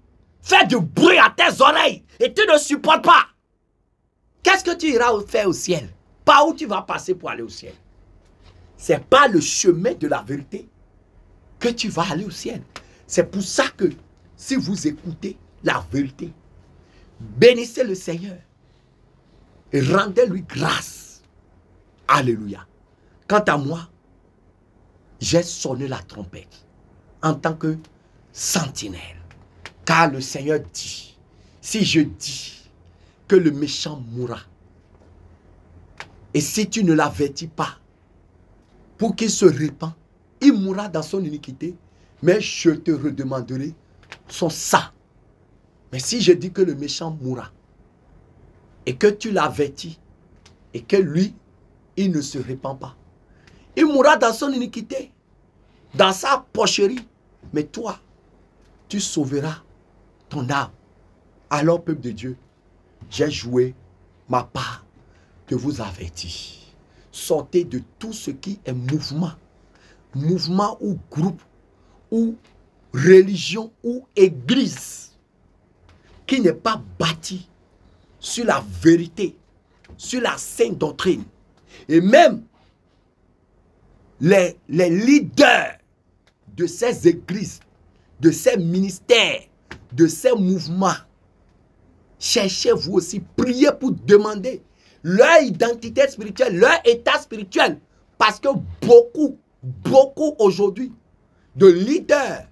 fait du bruit à tes oreilles et tu ne supportes pas, Qu'est-ce que tu iras faire au ciel Pas où tu vas passer pour aller au ciel C'est pas le chemin de la vérité que tu vas aller au ciel. C'est pour ça que si vous écoutez la vérité, bénissez le Seigneur et rendez-lui grâce. Alléluia. Quant à moi, j'ai sonné la trompette en tant que sentinelle. Car le Seigneur dit, si je dis que le méchant mourra. Et si tu ne l'avertis pas pour qu'il se répand, il mourra dans son iniquité, mais je te redemanderai son ça. Mais si je dis que le méchant mourra et que tu l'avertis et que lui, il ne se répand pas, il mourra dans son iniquité, dans sa pocherie. Mais toi, tu sauveras ton âme. Alors, peuple de Dieu, j'ai joué ma part de vous avertir. Sortez de tout ce qui est mouvement. Mouvement ou groupe, ou religion, ou église, qui n'est pas bâti sur la vérité, sur la sainte doctrine. Et même les, les leaders de ces églises, de ces ministères, de ces mouvements Cherchez vous aussi, priez pour demander leur identité spirituelle, leur état spirituel. Parce que beaucoup, beaucoup aujourd'hui de leaders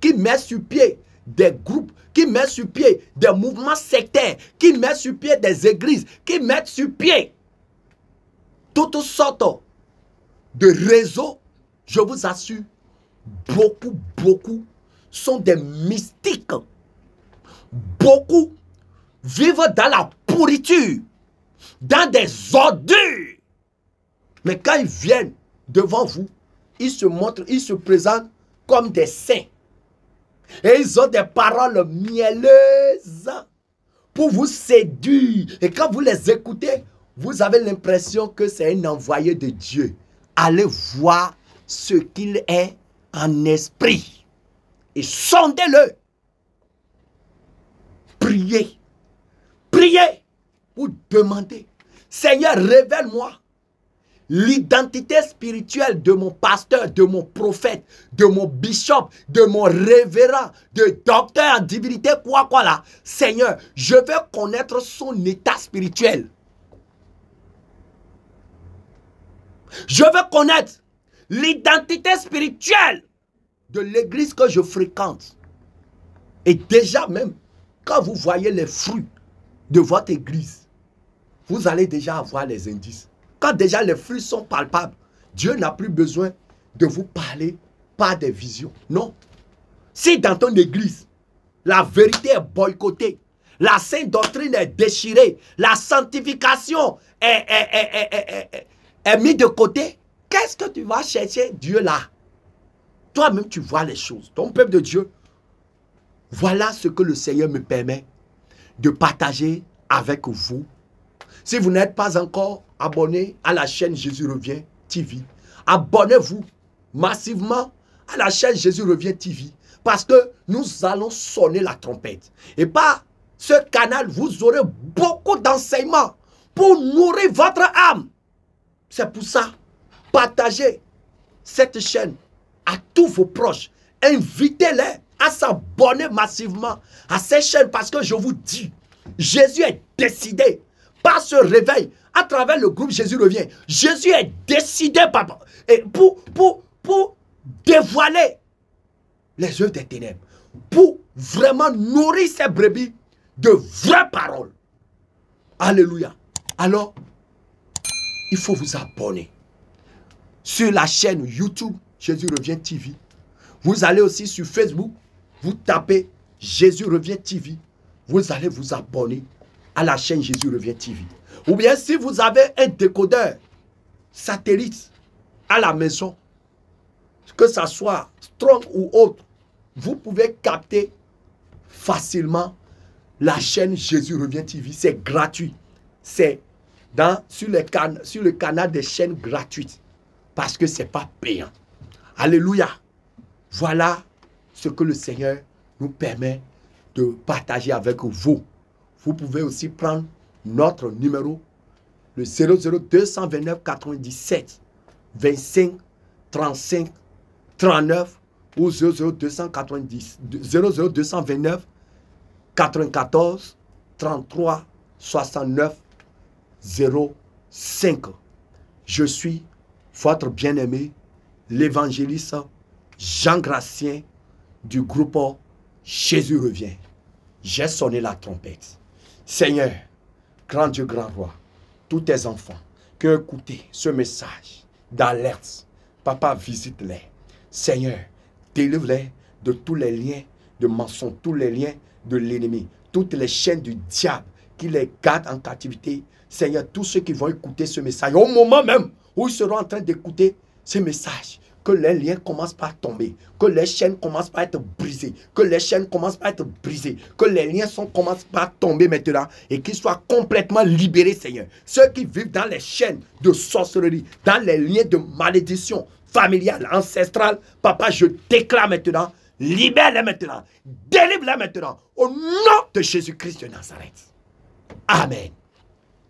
qui mettent sur pied des groupes, qui mettent sur pied des mouvements sectaires, qui mettent sur pied des églises, qui mettent sur pied toutes sortes de réseaux, je vous assure, beaucoup, beaucoup sont des mystiques. Beaucoup vivent dans la pourriture, dans des ordures. Mais quand ils viennent devant vous, ils se montrent, ils se présentent comme des saints. Et ils ont des paroles mielleuses pour vous séduire. Et quand vous les écoutez, vous avez l'impression que c'est un envoyé de Dieu. Allez voir ce qu'il est en esprit. Et sondez-le. Priez priez, pour demandez, Seigneur, révèle-moi l'identité spirituelle de mon pasteur, de mon prophète, de mon bishop, de mon révérend, de docteur en divinité, quoi, quoi là. Seigneur, je veux connaître son état spirituel. Je veux connaître l'identité spirituelle de l'église que je fréquente. Et déjà même, quand vous voyez les fruits de votre église, vous allez déjà avoir les indices. Quand déjà les fruits sont palpables, Dieu n'a plus besoin de vous parler par des visions. Non. Si dans ton église, la vérité est boycottée, la sainte doctrine est déchirée, la sanctification est, est, mise de côté, qu'est-ce que tu vas chercher Dieu là Toi-même, tu vois les choses. Ton peuple de Dieu, voilà ce que le Seigneur me permet de partager avec vous. Si vous n'êtes pas encore abonné à la chaîne Jésus Revient TV, abonnez-vous massivement à la chaîne Jésus Revient TV parce que nous allons sonner la trompette. Et par ce canal, vous aurez beaucoup d'enseignements pour nourrir votre âme. C'est pour ça, partagez cette chaîne à tous vos proches. Invitez-les à s'abonner massivement à ces chaînes parce que je vous dis, Jésus est décidé par ce réveil, à travers le groupe Jésus revient. Jésus est décidé papa, et pour, pour, pour dévoiler les œuvres des ténèbres, pour vraiment nourrir ses brebis de vraies paroles. Alléluia. Alors, il faut vous abonner sur la chaîne YouTube Jésus revient TV. Vous allez aussi sur Facebook, vous tapez Jésus revient TV. Vous allez vous abonner à la chaîne Jésus revient TV. Ou bien si vous avez un décodeur satellite à la maison, que ce soit strong ou autre, vous pouvez capter facilement la chaîne Jésus revient TV. C'est gratuit. C'est sur, sur le canal des chaînes gratuites. Parce que ce n'est pas payant. Alléluia. Voilà ce que le Seigneur nous permet de partager avec vous. Vous pouvez aussi prendre notre numéro, le 00 229 97 25 35 39 ou 00 290, 00 229 94 33 69 05. Je suis votre bien-aimé, l'évangéliste Jean Gracien du groupe Jésus revient. J'ai sonné la trompette. Seigneur, grand Dieu, grand roi, tous tes enfants qui ont écouté ce message d'alerte, papa, visite-les. Seigneur, délivre-les de tous les liens de mensonge tous les liens de l'ennemi, toutes les chaînes du diable qui les gardent en captivité. Seigneur, tous ceux qui vont écouter ce message, au moment même où ils seront en train d'écouter ce message, que les liens commencent par tomber, que les chaînes commencent par être brisées, que les chaînes commencent par être brisées, que les liens sont, commencent par tomber maintenant et qu'ils soient complètement libérés, Seigneur. Ceux qui vivent dans les chaînes de sorcellerie, dans les liens de malédiction familiale, ancestrale, Papa, je déclare maintenant, libère-les maintenant, délivre-les maintenant, au nom de Jésus-Christ de Nazareth. Amen.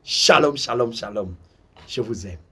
Shalom, shalom, shalom. Je vous aime.